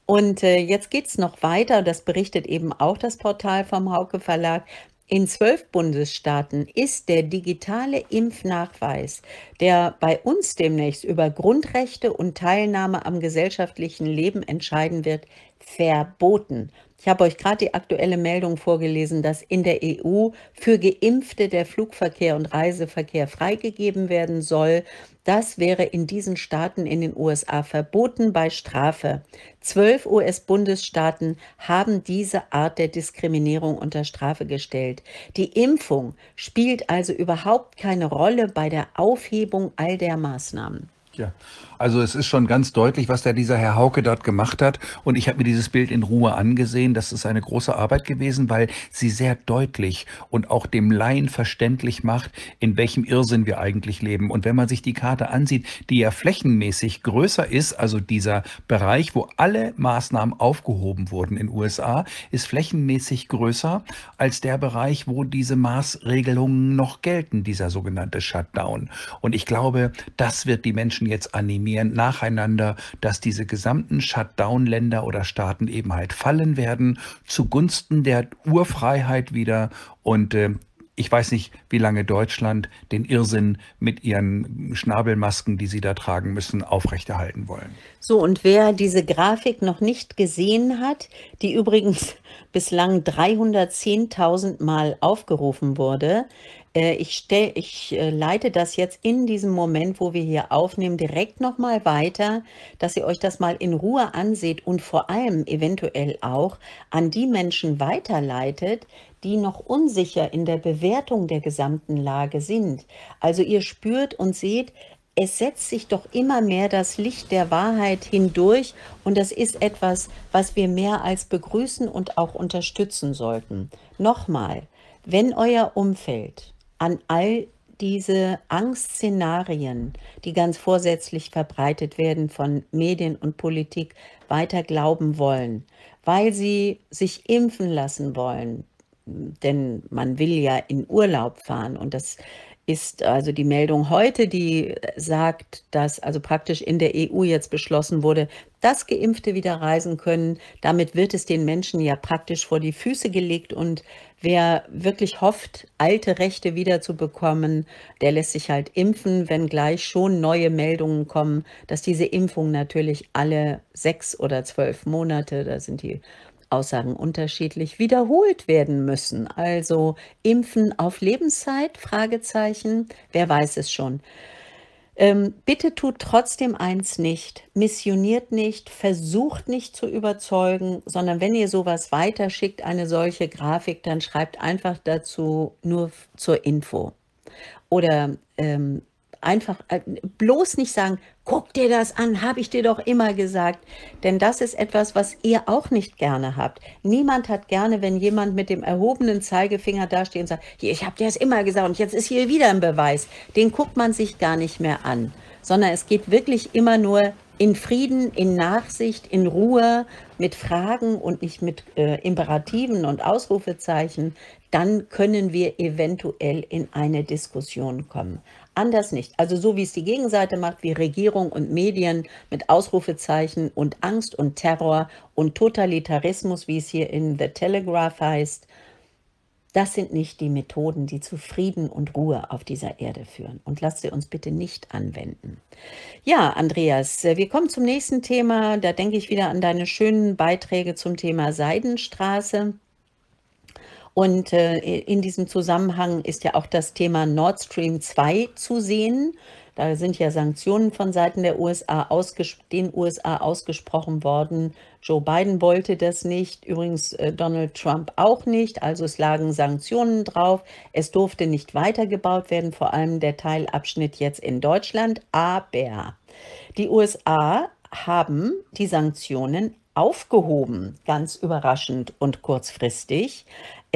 Und äh, jetzt geht es noch weiter, das berichtet eben auch das Portal vom Hauke Verlag, in zwölf Bundesstaaten ist der digitale Impfnachweis, der bei uns demnächst über Grundrechte und Teilnahme am gesellschaftlichen Leben entscheiden wird, verboten. Ich habe euch gerade die aktuelle Meldung vorgelesen, dass in der EU für Geimpfte der Flugverkehr und Reiseverkehr freigegeben werden soll. Das wäre in diesen Staaten in den USA verboten bei Strafe. Zwölf US-Bundesstaaten haben diese Art der Diskriminierung unter Strafe gestellt. Die Impfung spielt also überhaupt keine Rolle bei der Aufhebung all der Maßnahmen. Ja, also es ist schon ganz deutlich, was der dieser Herr Hauke dort gemacht hat. Und ich habe mir dieses Bild in Ruhe angesehen. Das ist eine große Arbeit gewesen, weil sie sehr deutlich und auch dem Laien verständlich macht, in welchem Irrsinn wir eigentlich leben. Und wenn man sich die Karte ansieht, die ja flächenmäßig größer ist, also dieser Bereich, wo alle Maßnahmen aufgehoben wurden in USA, ist flächenmäßig größer als der Bereich, wo diese Maßregelungen noch gelten, dieser sogenannte Shutdown. Und ich glaube, das wird die Menschen Menschen jetzt animieren, nacheinander, dass diese gesamten Shutdown-Länder oder Staaten eben halt fallen werden, zugunsten der Urfreiheit wieder. Und äh, ich weiß nicht, wie lange Deutschland den Irrsinn mit ihren Schnabelmasken, die sie da tragen müssen, aufrechterhalten wollen. So, und wer diese Grafik noch nicht gesehen hat, die übrigens bislang 310.000 Mal aufgerufen wurde, äh, ich, stell, ich äh, leite das jetzt in diesem Moment, wo wir hier aufnehmen, direkt nochmal weiter, dass ihr euch das mal in Ruhe anseht und vor allem eventuell auch an die Menschen weiterleitet, die noch unsicher in der Bewertung der gesamten Lage sind. Also ihr spürt und seht, es setzt sich doch immer mehr das Licht der Wahrheit hindurch und das ist etwas, was wir mehr als begrüßen und auch unterstützen sollten. Nochmal, wenn euer Umfeld an all diese Angstszenarien, die ganz vorsätzlich verbreitet werden von Medien und Politik, weiter glauben wollen, weil sie sich impfen lassen wollen. Denn man will ja in Urlaub fahren und das ist also die Meldung heute, die sagt, dass also praktisch in der EU jetzt beschlossen wurde, dass Geimpfte wieder reisen können. Damit wird es den Menschen ja praktisch vor die Füße gelegt und Wer wirklich hofft, alte Rechte wiederzubekommen, der lässt sich halt impfen, wenngleich schon neue Meldungen kommen, dass diese Impfung natürlich alle sechs oder zwölf Monate, da sind die Aussagen unterschiedlich, wiederholt werden müssen. Also impfen auf Lebenszeit? Fragezeichen. Wer weiß es schon? Ähm, bitte tut trotzdem eins nicht, missioniert nicht, versucht nicht zu überzeugen, sondern wenn ihr sowas weiterschickt, eine solche Grafik, dann schreibt einfach dazu nur zur Info. Oder ähm, einfach äh, bloß nicht sagen, guck dir das an, habe ich dir doch immer gesagt. Denn das ist etwas, was ihr auch nicht gerne habt. Niemand hat gerne, wenn jemand mit dem erhobenen Zeigefinger dasteht und sagt, ich habe dir das immer gesagt und jetzt ist hier wieder ein Beweis. Den guckt man sich gar nicht mehr an, sondern es geht wirklich immer nur in Frieden, in Nachsicht, in Ruhe, mit Fragen und nicht mit äh, Imperativen und Ausrufezeichen, dann können wir eventuell in eine Diskussion kommen. Anders nicht. Also so wie es die Gegenseite macht, wie Regierung und Medien mit Ausrufezeichen und Angst und Terror und Totalitarismus, wie es hier in The Telegraph heißt, das sind nicht die Methoden, die zu Frieden und Ruhe auf dieser Erde führen. Und lasst sie uns bitte nicht anwenden. Ja, Andreas, wir kommen zum nächsten Thema. Da denke ich wieder an deine schönen Beiträge zum Thema Seidenstraße. Und äh, in diesem Zusammenhang ist ja auch das Thema Nord Stream 2 zu sehen. Da sind ja Sanktionen von Seiten der USA den USA ausgesprochen worden. Joe Biden wollte das nicht, übrigens äh, Donald Trump auch nicht. Also es lagen Sanktionen drauf. Es durfte nicht weitergebaut werden, vor allem der Teilabschnitt jetzt in Deutschland. Aber die USA haben die Sanktionen aufgehoben, ganz überraschend und kurzfristig.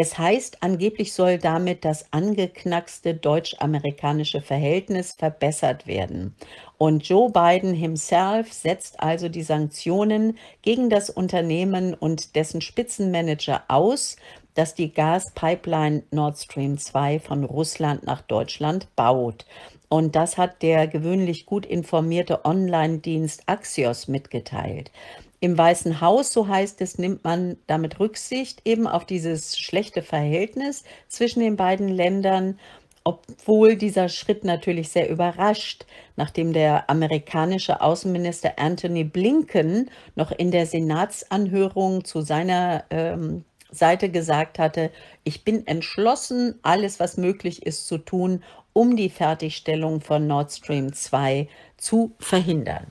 Es heißt, angeblich soll damit das angeknackste deutsch-amerikanische Verhältnis verbessert werden. Und Joe Biden himself setzt also die Sanktionen gegen das Unternehmen und dessen Spitzenmanager aus, das die Gaspipeline Nord Stream 2 von Russland nach Deutschland baut. Und das hat der gewöhnlich gut informierte Online-Dienst Axios mitgeteilt. Im Weißen Haus, so heißt es, nimmt man damit Rücksicht eben auf dieses schlechte Verhältnis zwischen den beiden Ländern, obwohl dieser Schritt natürlich sehr überrascht, nachdem der amerikanische Außenminister Anthony Blinken noch in der Senatsanhörung zu seiner ähm, Seite gesagt hatte, ich bin entschlossen, alles, was möglich ist, zu tun, um die Fertigstellung von Nord Stream 2 zu verhindern.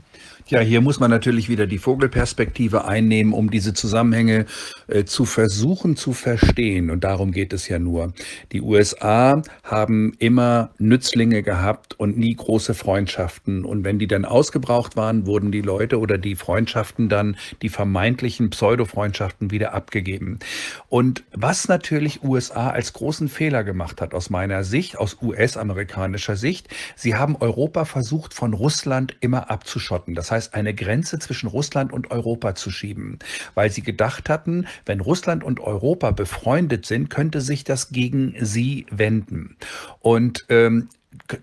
Ja, hier muss man natürlich wieder die Vogelperspektive einnehmen, um diese Zusammenhänge äh, zu versuchen zu verstehen. Und darum geht es ja nur. Die USA haben immer Nützlinge gehabt und nie große Freundschaften. Und wenn die dann ausgebraucht waren, wurden die Leute oder die Freundschaften dann, die vermeintlichen Pseudo-Freundschaften wieder abgegeben. Und was natürlich USA als großen Fehler gemacht hat, aus meiner Sicht, aus US-amerikanischer Sicht, sie haben Europa versucht, von Russland Russland immer abzuschotten. Das heißt, eine Grenze zwischen Russland und Europa zu schieben, weil sie gedacht hatten, wenn Russland und Europa befreundet sind, könnte sich das gegen sie wenden. Und ähm,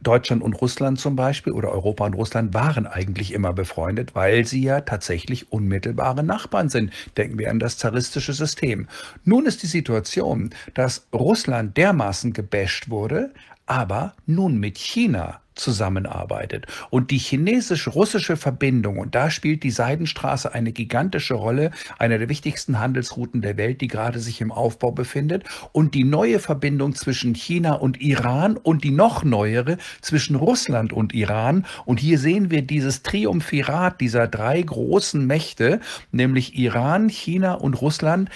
Deutschland und Russland zum Beispiel oder Europa und Russland waren eigentlich immer befreundet, weil sie ja tatsächlich unmittelbare Nachbarn sind. Denken wir an das zaristische System. Nun ist die Situation, dass Russland dermaßen gebasht wurde, aber nun mit China zusammenarbeitet. Und die chinesisch-russische Verbindung, und da spielt die Seidenstraße eine gigantische Rolle, einer der wichtigsten Handelsrouten der Welt, die gerade sich im Aufbau befindet, und die neue Verbindung zwischen China und Iran und die noch neuere zwischen Russland und Iran. Und hier sehen wir dieses Triumphirat dieser drei großen Mächte, nämlich Iran, China und Russland,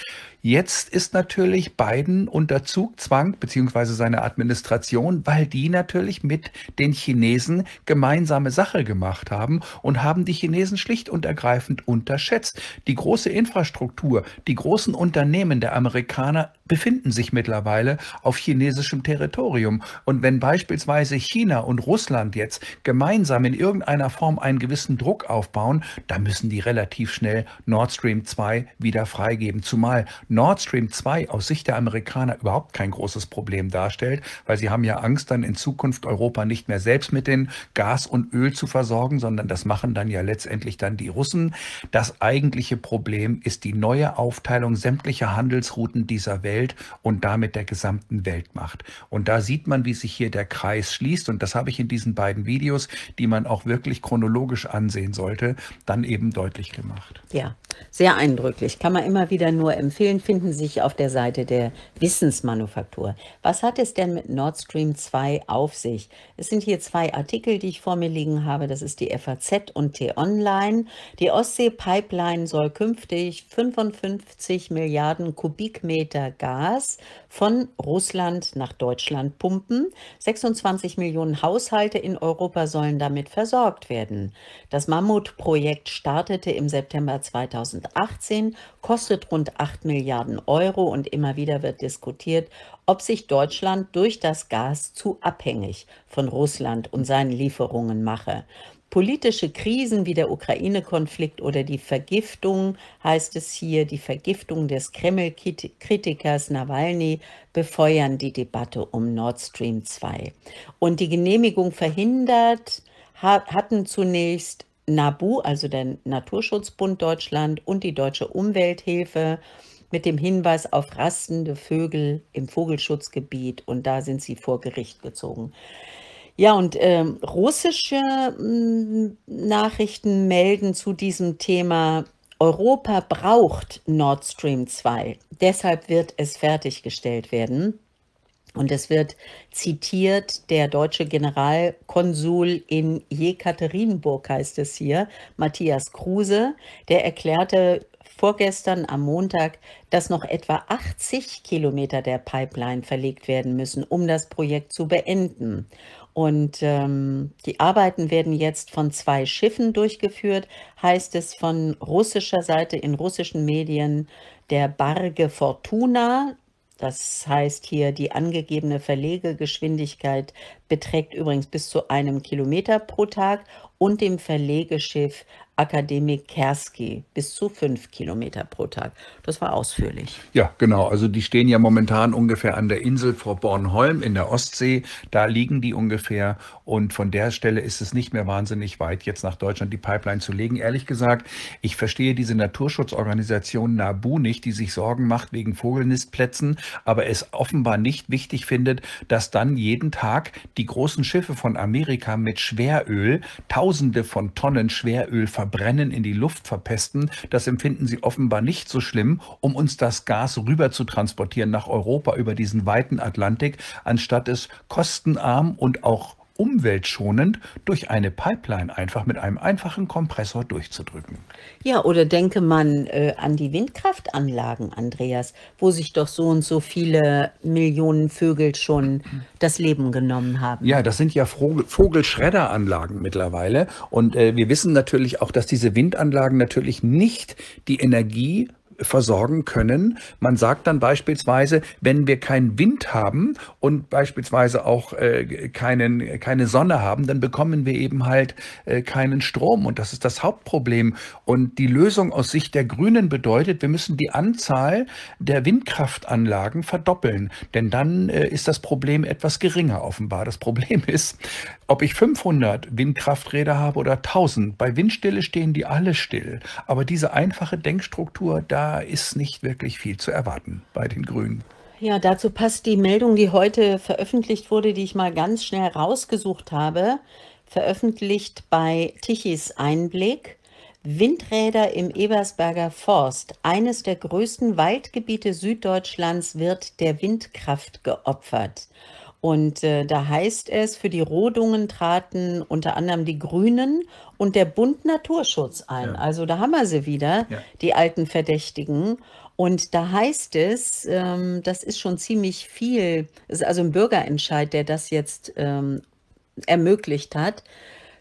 Jetzt ist natürlich Biden unter Zugzwang bzw. seine Administration, weil die natürlich mit den Chinesen gemeinsame Sache gemacht haben und haben die Chinesen schlicht und ergreifend unterschätzt. Die große Infrastruktur, die großen Unternehmen der Amerikaner befinden sich mittlerweile auf chinesischem Territorium. Und wenn beispielsweise China und Russland jetzt gemeinsam in irgendeiner Form einen gewissen Druck aufbauen, dann müssen die relativ schnell Nord Stream 2 wieder freigeben. Zumal Nord Nord Stream 2 aus Sicht der Amerikaner überhaupt kein großes Problem darstellt, weil sie haben ja Angst, dann in Zukunft Europa nicht mehr selbst mit den Gas und Öl zu versorgen, sondern das machen dann ja letztendlich dann die Russen. Das eigentliche Problem ist die neue Aufteilung sämtlicher Handelsrouten dieser Welt und damit der gesamten Weltmacht. Und da sieht man, wie sich hier der Kreis schließt. Und das habe ich in diesen beiden Videos, die man auch wirklich chronologisch ansehen sollte, dann eben deutlich gemacht. Ja, sehr eindrücklich. Kann man immer wieder nur empfehlen. Studien finden sich auf der Seite der Wissensmanufaktur. Was hat es denn mit Nord Stream 2 auf sich? Es sind hier zwei Artikel, die ich vor mir liegen habe. Das ist die FAZ und T-Online. Die Ostsee-Pipeline soll künftig 55 Milliarden Kubikmeter Gas von Russland nach Deutschland pumpen. 26 Millionen Haushalte in Europa sollen damit versorgt werden. Das Mammutprojekt startete im September 2018, kostet rund 8 Milliarden. Milliarden Euro und immer wieder wird diskutiert, ob sich Deutschland durch das Gas zu abhängig von Russland und seinen Lieferungen mache. Politische Krisen wie der Ukraine-Konflikt oder die Vergiftung, heißt es hier, die Vergiftung des Kreml-Kritikers Nawalny befeuern die Debatte um Nord Stream 2. Und die Genehmigung verhindert hatten zunächst NABU, also der Naturschutzbund Deutschland und die Deutsche Umwelthilfe mit dem Hinweis auf rastende Vögel im Vogelschutzgebiet und da sind sie vor Gericht gezogen. Ja, und ähm, russische mm, Nachrichten melden zu diesem Thema, Europa braucht Nord Stream 2. Deshalb wird es fertiggestellt werden. Und es wird zitiert, der deutsche Generalkonsul in Jekaterinburg heißt es hier, Matthias Kruse, der erklärte vorgestern am Montag, dass noch etwa 80 Kilometer der Pipeline verlegt werden müssen, um das Projekt zu beenden. Und ähm, die Arbeiten werden jetzt von zwei Schiffen durchgeführt, heißt es von russischer Seite in russischen Medien der Barge Fortuna. Das heißt hier, die angegebene Verlegegeschwindigkeit beträgt übrigens bis zu einem Kilometer pro Tag und dem Verlegeschiff Akademik Kerski bis zu fünf Kilometer pro Tag. Das war ausführlich. Ja, genau. Also die stehen ja momentan ungefähr an der Insel vor Bornholm in der Ostsee. Da liegen die ungefähr. Und von der Stelle ist es nicht mehr wahnsinnig weit, jetzt nach Deutschland die Pipeline zu legen. Ehrlich gesagt, ich verstehe diese Naturschutzorganisation NABU nicht, die sich Sorgen macht wegen Vogelnistplätzen, aber es offenbar nicht wichtig findet, dass dann jeden Tag die großen Schiffe von Amerika mit Schweröl, tausende von Tonnen Schweröl verbrauchen Verbrennen in die Luft verpesten, das empfinden sie offenbar nicht so schlimm, um uns das Gas rüber zu transportieren nach Europa über diesen weiten Atlantik, anstatt es kostenarm und auch umweltschonend durch eine Pipeline einfach mit einem einfachen Kompressor durchzudrücken. Ja, oder denke man äh, an die Windkraftanlagen, Andreas, wo sich doch so und so viele Millionen Vögel schon das Leben genommen haben. Ja, das sind ja Vogelschredderanlagen mittlerweile. Und äh, wir wissen natürlich auch, dass diese Windanlagen natürlich nicht die Energie versorgen können. Man sagt dann beispielsweise, wenn wir keinen Wind haben und beispielsweise auch äh, keinen, keine Sonne haben, dann bekommen wir eben halt äh, keinen Strom. Und das ist das Hauptproblem. Und die Lösung aus Sicht der Grünen bedeutet, wir müssen die Anzahl der Windkraftanlagen verdoppeln. Denn dann äh, ist das Problem etwas geringer offenbar. Das Problem ist, ob ich 500 Windkrafträder habe oder 1000, bei Windstille stehen die alle still. Aber diese einfache Denkstruktur, da ist nicht wirklich viel zu erwarten bei den Grünen. Ja, dazu passt die Meldung, die heute veröffentlicht wurde, die ich mal ganz schnell rausgesucht habe, veröffentlicht bei Tichys Einblick. Windräder im Ebersberger Forst, eines der größten Waldgebiete Süddeutschlands, wird der Windkraft geopfert. Und äh, da heißt es, für die Rodungen traten unter anderem die Grünen und der Bund Naturschutz ein. Ja. Also da haben wir sie wieder, ja. die alten Verdächtigen. Und da heißt es, ähm, das ist schon ziemlich viel, es ist also ein Bürgerentscheid, der das jetzt ähm, ermöglicht hat,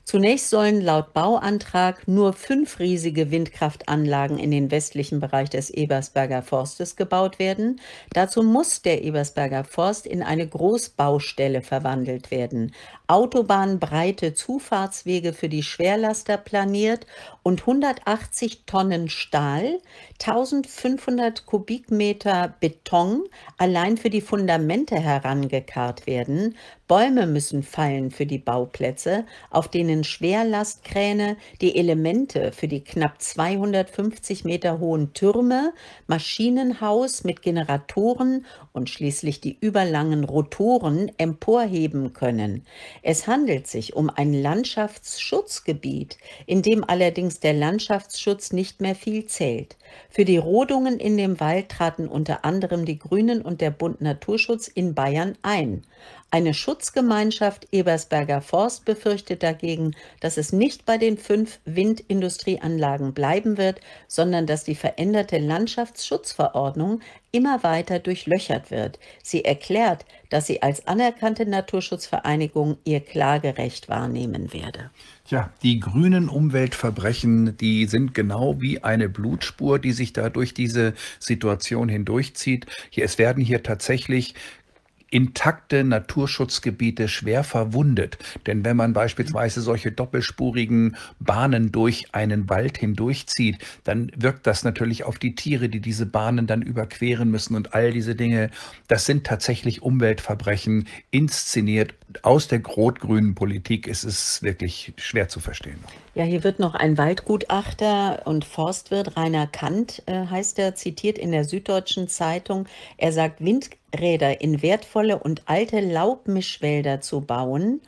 Zunächst sollen laut Bauantrag nur fünf riesige Windkraftanlagen in den westlichen Bereich des Ebersberger Forstes gebaut werden. Dazu muss der Ebersberger Forst in eine Großbaustelle verwandelt werden. Autobahnbreite Zufahrtswege für die Schwerlaster planiert und 180 Tonnen Stahl, 1500 Kubikmeter Beton allein für die Fundamente herangekarrt werden. Bäume müssen fallen für die Bauplätze, auf denen Schwerlastkräne die Elemente für die knapp 250 Meter hohen Türme, Maschinenhaus mit Generatoren und schließlich die überlangen Rotoren emporheben können. Es handelt sich um ein Landschaftsschutzgebiet, in dem allerdings der Landschaftsschutz nicht mehr viel zählt. Für die Rodungen in dem Wald traten unter anderem die Grünen und der Bund Naturschutz in Bayern ein. Eine Schutzgemeinschaft Ebersberger Forst befürchtet dagegen, dass es nicht bei den fünf Windindustrieanlagen bleiben wird, sondern dass die veränderte Landschaftsschutzverordnung immer weiter durchlöchert wird. Sie erklärt, dass sie als anerkannte Naturschutzvereinigung ihr Klagerecht wahrnehmen werde. Tja, die grünen Umweltverbrechen, die sind genau wie eine Blutspur, die sich da durch diese Situation hindurchzieht. Hier, es werden hier tatsächlich intakte Naturschutzgebiete schwer verwundet. Denn wenn man beispielsweise solche doppelspurigen Bahnen durch einen Wald hindurchzieht, dann wirkt das natürlich auf die Tiere, die diese Bahnen dann überqueren müssen und all diese Dinge. Das sind tatsächlich Umweltverbrechen, inszeniert aus der rot-grünen Politik. Es ist wirklich schwer zu verstehen. Ja, hier wird noch ein Waldgutachter und Forstwirt, Rainer Kant äh, heißt er, zitiert in der Süddeutschen Zeitung. Er sagt, Windräder in wertvolle und alte Laubmischwälder zu bauen,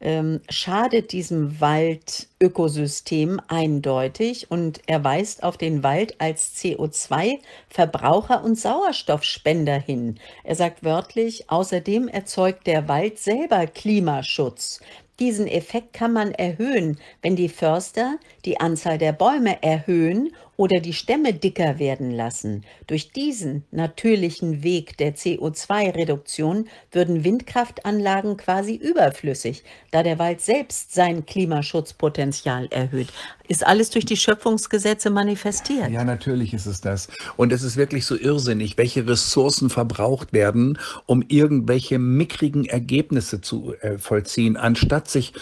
ähm, schadet diesem Waldökosystem eindeutig und er weist auf den Wald als CO2-Verbraucher und Sauerstoffspender hin. Er sagt wörtlich, außerdem erzeugt der Wald selber Klimaschutz diesen Effekt kann man erhöhen, wenn die Förster die Anzahl der Bäume erhöhen oder die Stämme dicker werden lassen. Durch diesen natürlichen Weg der CO2-Reduktion würden Windkraftanlagen quasi überflüssig, da der Wald selbst sein Klimaschutzpotenzial erhöht. Ist alles durch die Schöpfungsgesetze manifestiert? Ja, natürlich ist es das. Und es ist wirklich so irrsinnig, welche Ressourcen verbraucht werden, um irgendwelche mickrigen Ergebnisse zu äh, vollziehen, anstatt sich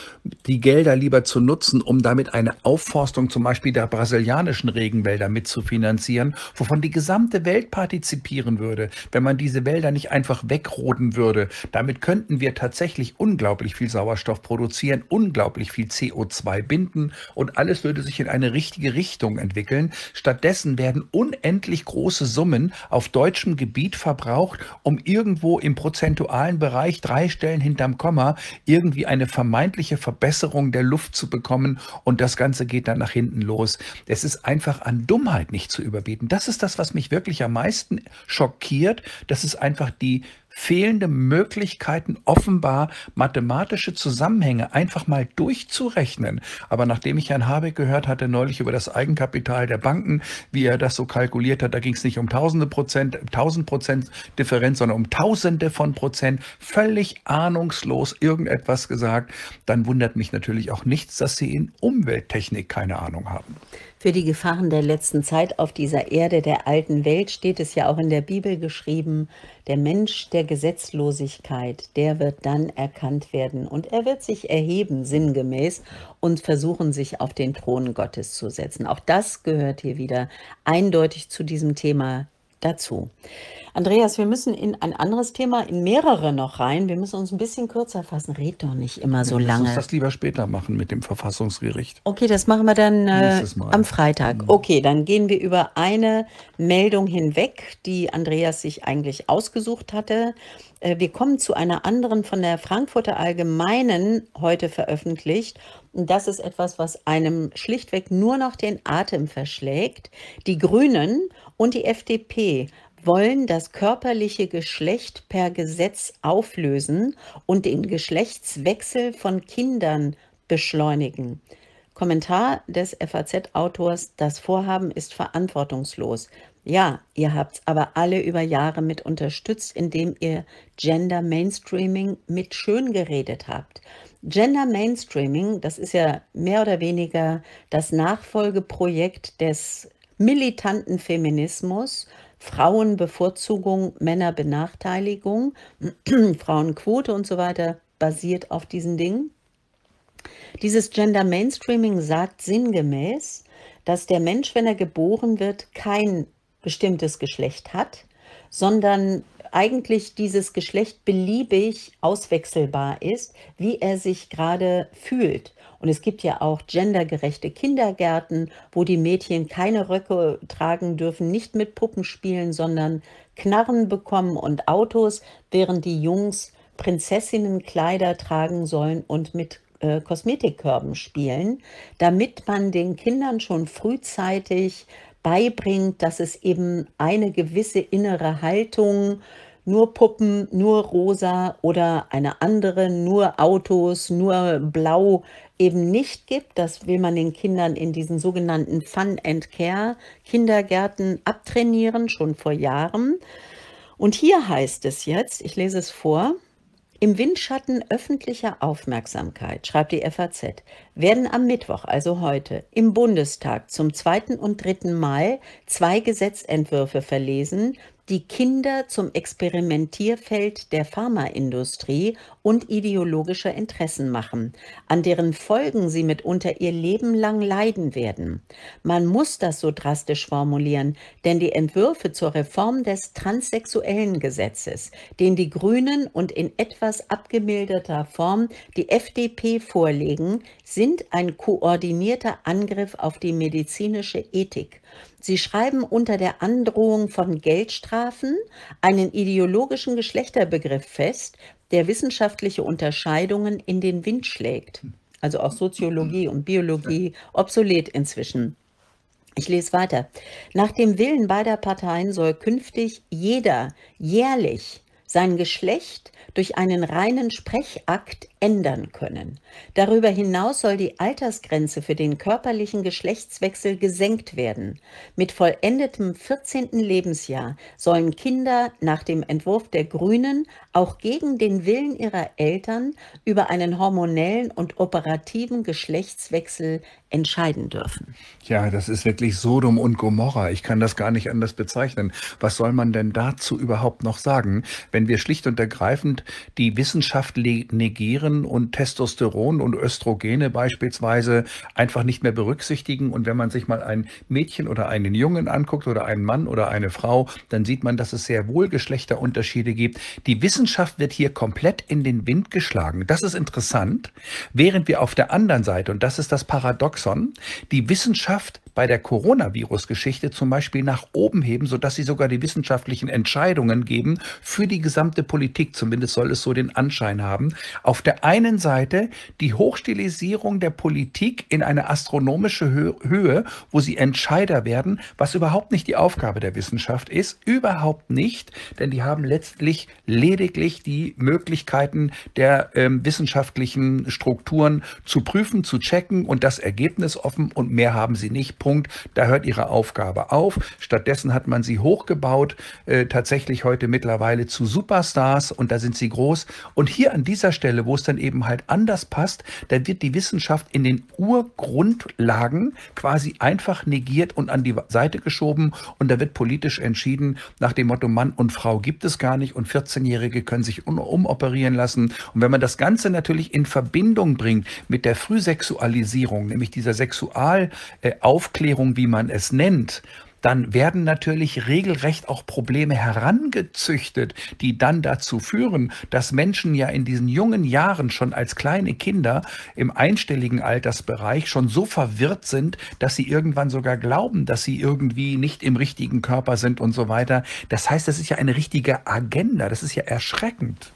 die Gelder lieber zu nutzen, um damit eine Aufforstung zum Beispiel der brasilianischen Regen Regenwälder mitzufinanzieren, wovon die gesamte Welt partizipieren würde, wenn man diese Wälder nicht einfach wegroden würde. Damit könnten wir tatsächlich unglaublich viel Sauerstoff produzieren, unglaublich viel CO2 binden und alles würde sich in eine richtige Richtung entwickeln. Stattdessen werden unendlich große Summen auf deutschem Gebiet verbraucht, um irgendwo im prozentualen Bereich drei Stellen hinterm Komma irgendwie eine vermeintliche Verbesserung der Luft zu bekommen und das Ganze geht dann nach hinten los. Es ist einfach an Dummheit nicht zu überbieten. Das ist das, was mich wirklich am meisten schockiert. Das ist einfach die fehlende Möglichkeiten, offenbar mathematische Zusammenhänge einfach mal durchzurechnen. Aber nachdem ich Herrn Habeck gehört hatte neulich über das Eigenkapital der Banken, wie er das so kalkuliert hat, da ging es nicht um tausende Prozent, tausend Prozent Differenz, sondern um tausende von Prozent, völlig ahnungslos irgendetwas gesagt, dann wundert mich natürlich auch nichts, dass Sie in Umwelttechnik keine Ahnung haben. Für die Gefahren der letzten Zeit auf dieser Erde der alten Welt steht es ja auch in der Bibel geschrieben, der Mensch der Gesetzlosigkeit, der wird dann erkannt werden und er wird sich erheben sinngemäß und versuchen, sich auf den Thron Gottes zu setzen. Auch das gehört hier wieder eindeutig zu diesem Thema dazu. Andreas, wir müssen in ein anderes Thema, in mehrere noch rein. Wir müssen uns ein bisschen kürzer fassen. Red doch nicht immer so ja, lange. Lass uns das lieber später machen mit dem Verfassungsgericht. Okay, das machen wir dann äh, am Freitag. Mhm. Okay, dann gehen wir über eine Meldung hinweg, die Andreas sich eigentlich ausgesucht hatte. Äh, wir kommen zu einer anderen von der Frankfurter Allgemeinen heute veröffentlicht. Und das ist etwas, was einem schlichtweg nur noch den Atem verschlägt. Die Grünen und die FDP wollen das körperliche Geschlecht per Gesetz auflösen und den Geschlechtswechsel von Kindern beschleunigen. Kommentar des FAZ-Autors, das Vorhaben ist verantwortungslos. Ja, ihr habt es aber alle über Jahre mit unterstützt, indem ihr Gender Mainstreaming mit schön geredet habt. Gender Mainstreaming, das ist ja mehr oder weniger das Nachfolgeprojekt des militanten Feminismus, Frauenbevorzugung, Männerbenachteiligung, Frauenquote und so weiter, basiert auf diesen Dingen. Dieses Gender Mainstreaming sagt sinngemäß, dass der Mensch, wenn er geboren wird, kein bestimmtes Geschlecht hat, sondern eigentlich dieses Geschlecht beliebig auswechselbar ist, wie er sich gerade fühlt. Und es gibt ja auch gendergerechte Kindergärten, wo die Mädchen keine Röcke tragen dürfen, nicht mit Puppen spielen, sondern Knarren bekommen und Autos, während die Jungs Prinzessinnenkleider tragen sollen und mit äh, Kosmetikkörben spielen, damit man den Kindern schon frühzeitig beibringt, dass es eben eine gewisse innere Haltung, nur Puppen, nur rosa oder eine andere, nur Autos, nur blau eben nicht gibt. Das will man den Kindern in diesen sogenannten Fun and Care Kindergärten abtrainieren, schon vor Jahren. Und hier heißt es jetzt, ich lese es vor, im Windschatten öffentlicher Aufmerksamkeit, schreibt die FAZ, werden am Mittwoch, also heute, im Bundestag zum zweiten und dritten Mal zwei Gesetzentwürfe verlesen, die Kinder zum Experimentierfeld der Pharmaindustrie und ideologischer Interessen machen, an deren Folgen sie mitunter ihr Leben lang leiden werden. Man muss das so drastisch formulieren, denn die Entwürfe zur Reform des transsexuellen Gesetzes, den die Grünen und in etwas abgemilderter Form die FDP vorlegen, sind ein koordinierter Angriff auf die medizinische Ethik Sie schreiben unter der Androhung von Geldstrafen einen ideologischen Geschlechterbegriff fest, der wissenschaftliche Unterscheidungen in den Wind schlägt. Also auch Soziologie und Biologie obsolet inzwischen. Ich lese weiter. Nach dem Willen beider Parteien soll künftig jeder jährlich sein Geschlecht durch einen reinen Sprechakt ändern können. Darüber hinaus soll die Altersgrenze für den körperlichen Geschlechtswechsel gesenkt werden. Mit vollendetem 14. Lebensjahr sollen Kinder nach dem Entwurf der Grünen auch gegen den Willen ihrer Eltern über einen hormonellen und operativen Geschlechtswechsel entscheiden dürfen. Ja, das ist wirklich Sodom und Gomorra. Ich kann das gar nicht anders bezeichnen. Was soll man denn dazu überhaupt noch sagen, wenn wir schlicht und ergreifend die Wissenschaft negieren und Testosteron und Östrogene beispielsweise einfach nicht mehr berücksichtigen? Und wenn man sich mal ein Mädchen oder einen Jungen anguckt oder einen Mann oder eine Frau, dann sieht man, dass es sehr wohl Geschlechterunterschiede gibt. Die Wissenschaft wird hier komplett in den Wind geschlagen. Das ist interessant, während wir auf der anderen Seite, und das ist das Paradox, Ericsson die Wissenschaft bei der Coronavirus-Geschichte zum Beispiel nach oben heben, sodass sie sogar die wissenschaftlichen Entscheidungen geben für die gesamte Politik. Zumindest soll es so den Anschein haben. Auf der einen Seite die Hochstilisierung der Politik in eine astronomische Höhe, wo sie Entscheider werden, was überhaupt nicht die Aufgabe der Wissenschaft ist. Überhaupt nicht, denn die haben letztlich lediglich die Möglichkeiten der ähm, wissenschaftlichen Strukturen zu prüfen, zu checken und das Ergebnis ergebnisoffen und mehr haben sie nicht. Punkt. Da hört ihre Aufgabe auf. Stattdessen hat man sie hochgebaut, äh, tatsächlich heute mittlerweile zu Superstars und da sind sie groß. Und hier an dieser Stelle, wo es dann eben halt anders passt, da wird die Wissenschaft in den Urgrundlagen quasi einfach negiert und an die Seite geschoben und da wird politisch entschieden nach dem Motto Mann und Frau gibt es gar nicht und 14-Jährige können sich umoperieren lassen. Und wenn man das Ganze natürlich in Verbindung bringt mit der Frühsexualisierung, nämlich die dieser Sexualaufklärung, äh, wie man es nennt, dann werden natürlich regelrecht auch Probleme herangezüchtet, die dann dazu führen, dass Menschen ja in diesen jungen Jahren schon als kleine Kinder im einstelligen Altersbereich schon so verwirrt sind, dass sie irgendwann sogar glauben, dass sie irgendwie nicht im richtigen Körper sind und so weiter. Das heißt, das ist ja eine richtige Agenda. Das ist ja erschreckend.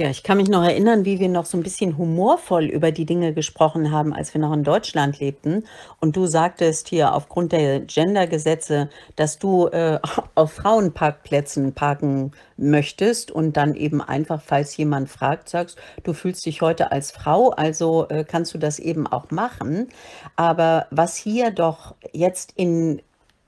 Ja, ich kann mich noch erinnern, wie wir noch so ein bisschen humorvoll über die Dinge gesprochen haben, als wir noch in Deutschland lebten. Und du sagtest hier aufgrund der Gendergesetze, dass du äh, auf Frauenparkplätzen parken möchtest und dann eben einfach, falls jemand fragt, sagst, du fühlst dich heute als Frau, also äh, kannst du das eben auch machen. Aber was hier doch jetzt in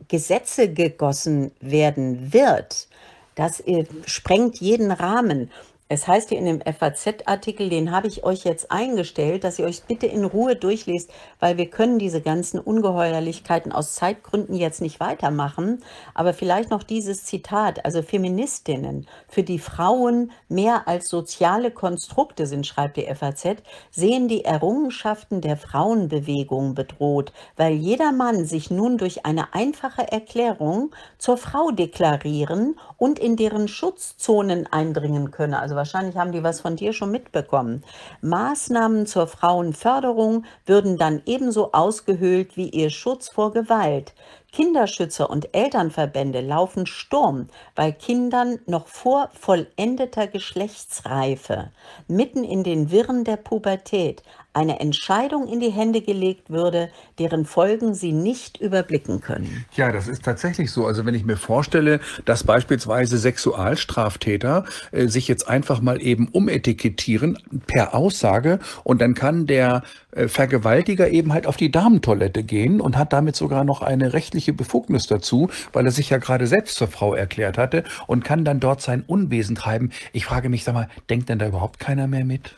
Gesetze gegossen werden wird, das äh, sprengt jeden Rahmen. Es heißt hier in dem FAZ-Artikel, den habe ich euch jetzt eingestellt, dass ihr euch bitte in Ruhe durchlest, weil wir können diese ganzen Ungeheuerlichkeiten aus Zeitgründen jetzt nicht weitermachen. Aber vielleicht noch dieses Zitat, also Feministinnen, für die Frauen mehr als soziale Konstrukte sind, schreibt die FAZ, sehen die Errungenschaften der Frauenbewegung bedroht, weil jeder Mann sich nun durch eine einfache Erklärung zur Frau deklarieren und in deren Schutzzonen eindringen könne. Also wahrscheinlich haben die was von dir schon mitbekommen. Maßnahmen zur Frauenförderung würden dann ebenso ausgehöhlt wie ihr Schutz vor Gewalt. Kinderschützer und Elternverbände laufen Sturm, weil Kindern noch vor vollendeter Geschlechtsreife, mitten in den Wirren der Pubertät, eine Entscheidung in die Hände gelegt würde, deren Folgen sie nicht überblicken können. Ja, das ist tatsächlich so. Also wenn ich mir vorstelle, dass beispielsweise Sexualstraftäter äh, sich jetzt einfach mal eben umetikettieren per Aussage und dann kann der äh, Vergewaltiger eben halt auf die Damentoilette gehen und hat damit sogar noch eine rechtliche Befugnis dazu, weil er sich ja gerade selbst zur Frau erklärt hatte und kann dann dort sein Unwesen treiben. Ich frage mich, sag mal, denkt denn da überhaupt keiner mehr mit?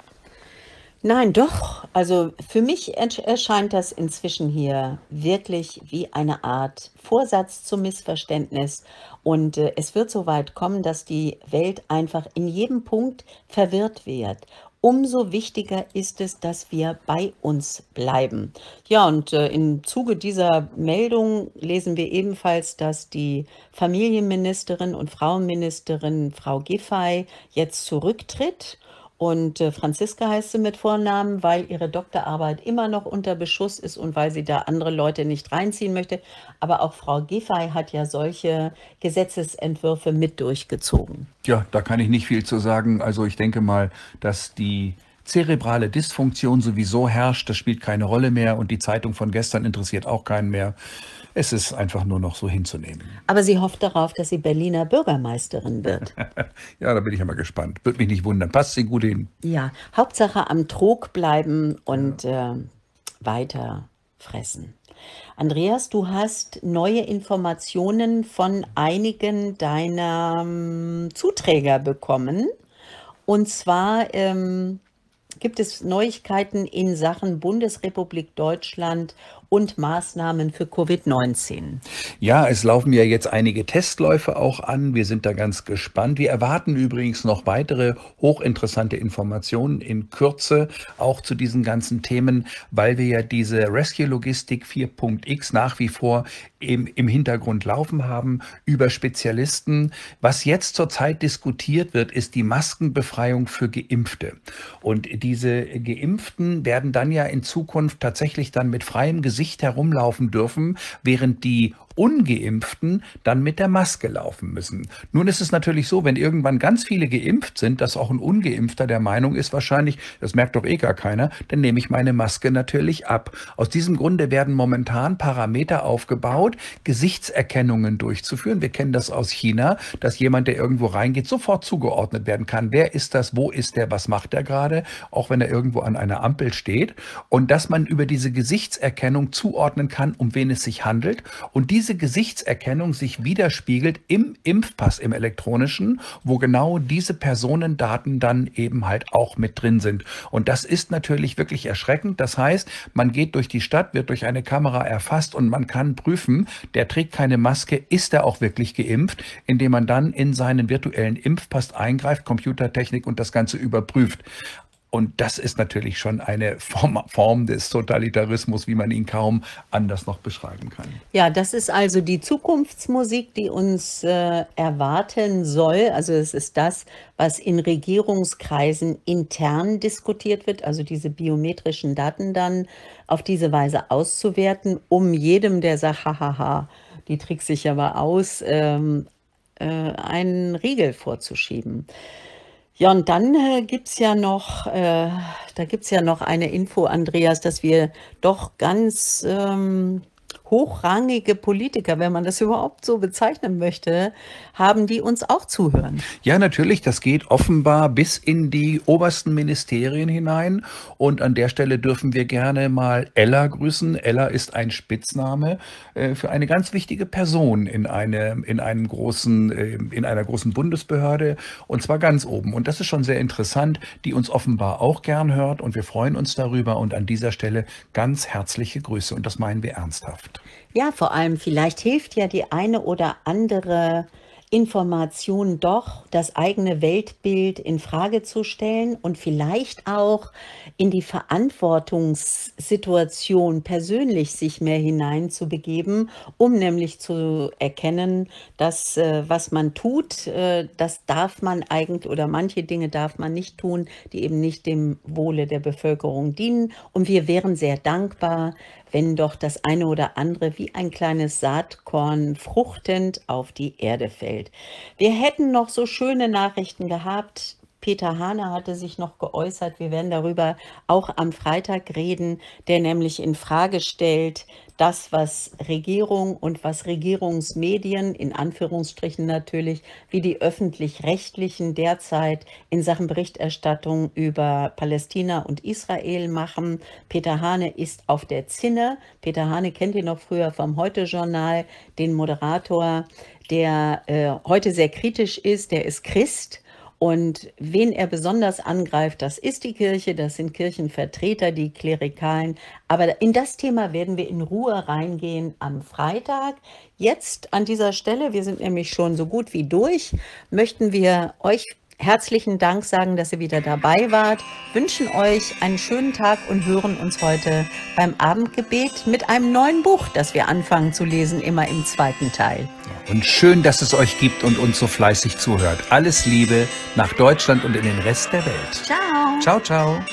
Nein, doch. Also für mich erscheint das inzwischen hier wirklich wie eine Art Vorsatz zum Missverständnis. Und äh, es wird so weit kommen, dass die Welt einfach in jedem Punkt verwirrt wird. Umso wichtiger ist es, dass wir bei uns bleiben. Ja, und äh, im Zuge dieser Meldung lesen wir ebenfalls, dass die Familienministerin und Frauenministerin Frau Giffey jetzt zurücktritt und äh, Franziska heißt sie mit Vornamen, weil ihre Doktorarbeit immer noch unter Beschuss ist und weil sie da andere Leute nicht reinziehen möchte. Aber auch Frau Giffey hat ja solche Gesetzesentwürfe mit durchgezogen. Ja, da kann ich nicht viel zu sagen. Also ich denke mal, dass die zerebrale Dysfunktion sowieso herrscht. Das spielt keine Rolle mehr und die Zeitung von gestern interessiert auch keinen mehr. Es ist einfach nur noch so hinzunehmen. Aber sie hofft darauf, dass sie Berliner Bürgermeisterin wird. ja, da bin ich ja mal gespannt. Würde mich nicht wundern. Passt sie gut hin. Ja, Hauptsache am Trog bleiben und ja. äh, weiter fressen. Andreas, du hast neue Informationen von einigen deiner hm, Zuträger bekommen. Und zwar ähm, gibt es Neuigkeiten in Sachen Bundesrepublik Deutschland und Maßnahmen für Covid-19. Ja, es laufen ja jetzt einige Testläufe auch an. Wir sind da ganz gespannt. Wir erwarten übrigens noch weitere hochinteressante Informationen in Kürze, auch zu diesen ganzen Themen, weil wir ja diese Rescue-Logistik 4.x nach wie vor im, im Hintergrund laufen haben über Spezialisten. Was jetzt zurzeit diskutiert wird, ist die Maskenbefreiung für Geimpfte. Und diese Geimpften werden dann ja in Zukunft tatsächlich dann mit freiem Gesicht Gesicht herumlaufen dürfen, während die Ungeimpften dann mit der Maske laufen müssen. Nun ist es natürlich so, wenn irgendwann ganz viele geimpft sind, dass auch ein Ungeimpfter der Meinung ist, wahrscheinlich, das merkt doch eh gar keiner, dann nehme ich meine Maske natürlich ab. Aus diesem Grunde werden momentan Parameter aufgebaut, Gesichtserkennungen durchzuführen. Wir kennen das aus China, dass jemand, der irgendwo reingeht, sofort zugeordnet werden kann. Wer ist das? Wo ist der? Was macht er gerade? Auch wenn er irgendwo an einer Ampel steht. Und dass man über diese Gesichtserkennung zuordnen kann, um wen es sich handelt. Und diese diese Gesichtserkennung sich widerspiegelt im Impfpass im elektronischen, wo genau diese Personendaten dann eben halt auch mit drin sind. Und das ist natürlich wirklich erschreckend. Das heißt, man geht durch die Stadt, wird durch eine Kamera erfasst und man kann prüfen, der trägt keine Maske, ist er auch wirklich geimpft, indem man dann in seinen virtuellen Impfpass eingreift, Computertechnik und das Ganze überprüft. Und das ist natürlich schon eine Form, Form, des Totalitarismus, wie man ihn kaum anders noch beschreiben kann. Ja, das ist also die Zukunftsmusik, die uns äh, erwarten soll. Also es ist das, was in Regierungskreisen intern diskutiert wird, also diese biometrischen Daten dann auf diese Weise auszuwerten, um jedem, der sagt, hahaha, die trickst sich aber aus, ähm, äh, einen Riegel vorzuschieben. Ja, und dann äh, gibt es ja noch, äh, da gibt es ja noch eine Info, Andreas, dass wir doch ganz ähm, hochrangige Politiker, wenn man das überhaupt so bezeichnen möchte, haben, die uns auch zuhören. Ja, natürlich, das geht offenbar bis in die obersten Ministerien hinein. Und an der Stelle dürfen wir gerne mal Ella grüßen. Ella ist ein Spitzname äh, für eine ganz wichtige Person in, eine, in, einem großen, äh, in einer großen Bundesbehörde und zwar ganz oben. Und das ist schon sehr interessant, die uns offenbar auch gern hört und wir freuen uns darüber. Und an dieser Stelle ganz herzliche Grüße und das meinen wir ernsthaft. Ja, vor allem vielleicht hilft ja die eine oder andere Information doch, das eigene Weltbild in Frage zu stellen und vielleicht auch in die Verantwortungssituation persönlich sich mehr hineinzubegeben, um nämlich zu erkennen, dass äh, was man tut, äh, das darf man eigentlich oder manche Dinge darf man nicht tun, die eben nicht dem Wohle der Bevölkerung dienen. Und wir wären sehr dankbar, wenn doch das eine oder andere wie ein kleines Saatkorn fruchtend auf die Erde fällt. Wir hätten noch so schöne Nachrichten gehabt, Peter Hahner hatte sich noch geäußert. Wir werden darüber auch am Freitag reden, der nämlich in Frage stellt, das, was Regierung und was Regierungsmedien, in Anführungsstrichen natürlich, wie die öffentlich-rechtlichen derzeit in Sachen Berichterstattung über Palästina und Israel machen. Peter Hane ist auf der Zinne. Peter Hane kennt ihr noch früher vom Heute-Journal, den Moderator, der äh, heute sehr kritisch ist. Der ist Christ und wen er besonders angreift, das ist die Kirche, das sind Kirchenvertreter, die Klerikalen. Aber in das Thema werden wir in Ruhe reingehen am Freitag. Jetzt an dieser Stelle, wir sind nämlich schon so gut wie durch, möchten wir euch herzlichen Dank sagen, dass ihr wieder dabei wart, wünschen euch einen schönen Tag und hören uns heute beim Abendgebet mit einem neuen Buch, das wir anfangen zu lesen, immer im zweiten Teil. Und schön, dass es euch gibt und uns so fleißig zuhört. Alles Liebe nach Deutschland und in den Rest der Welt. Ciao. Ciao, ciao.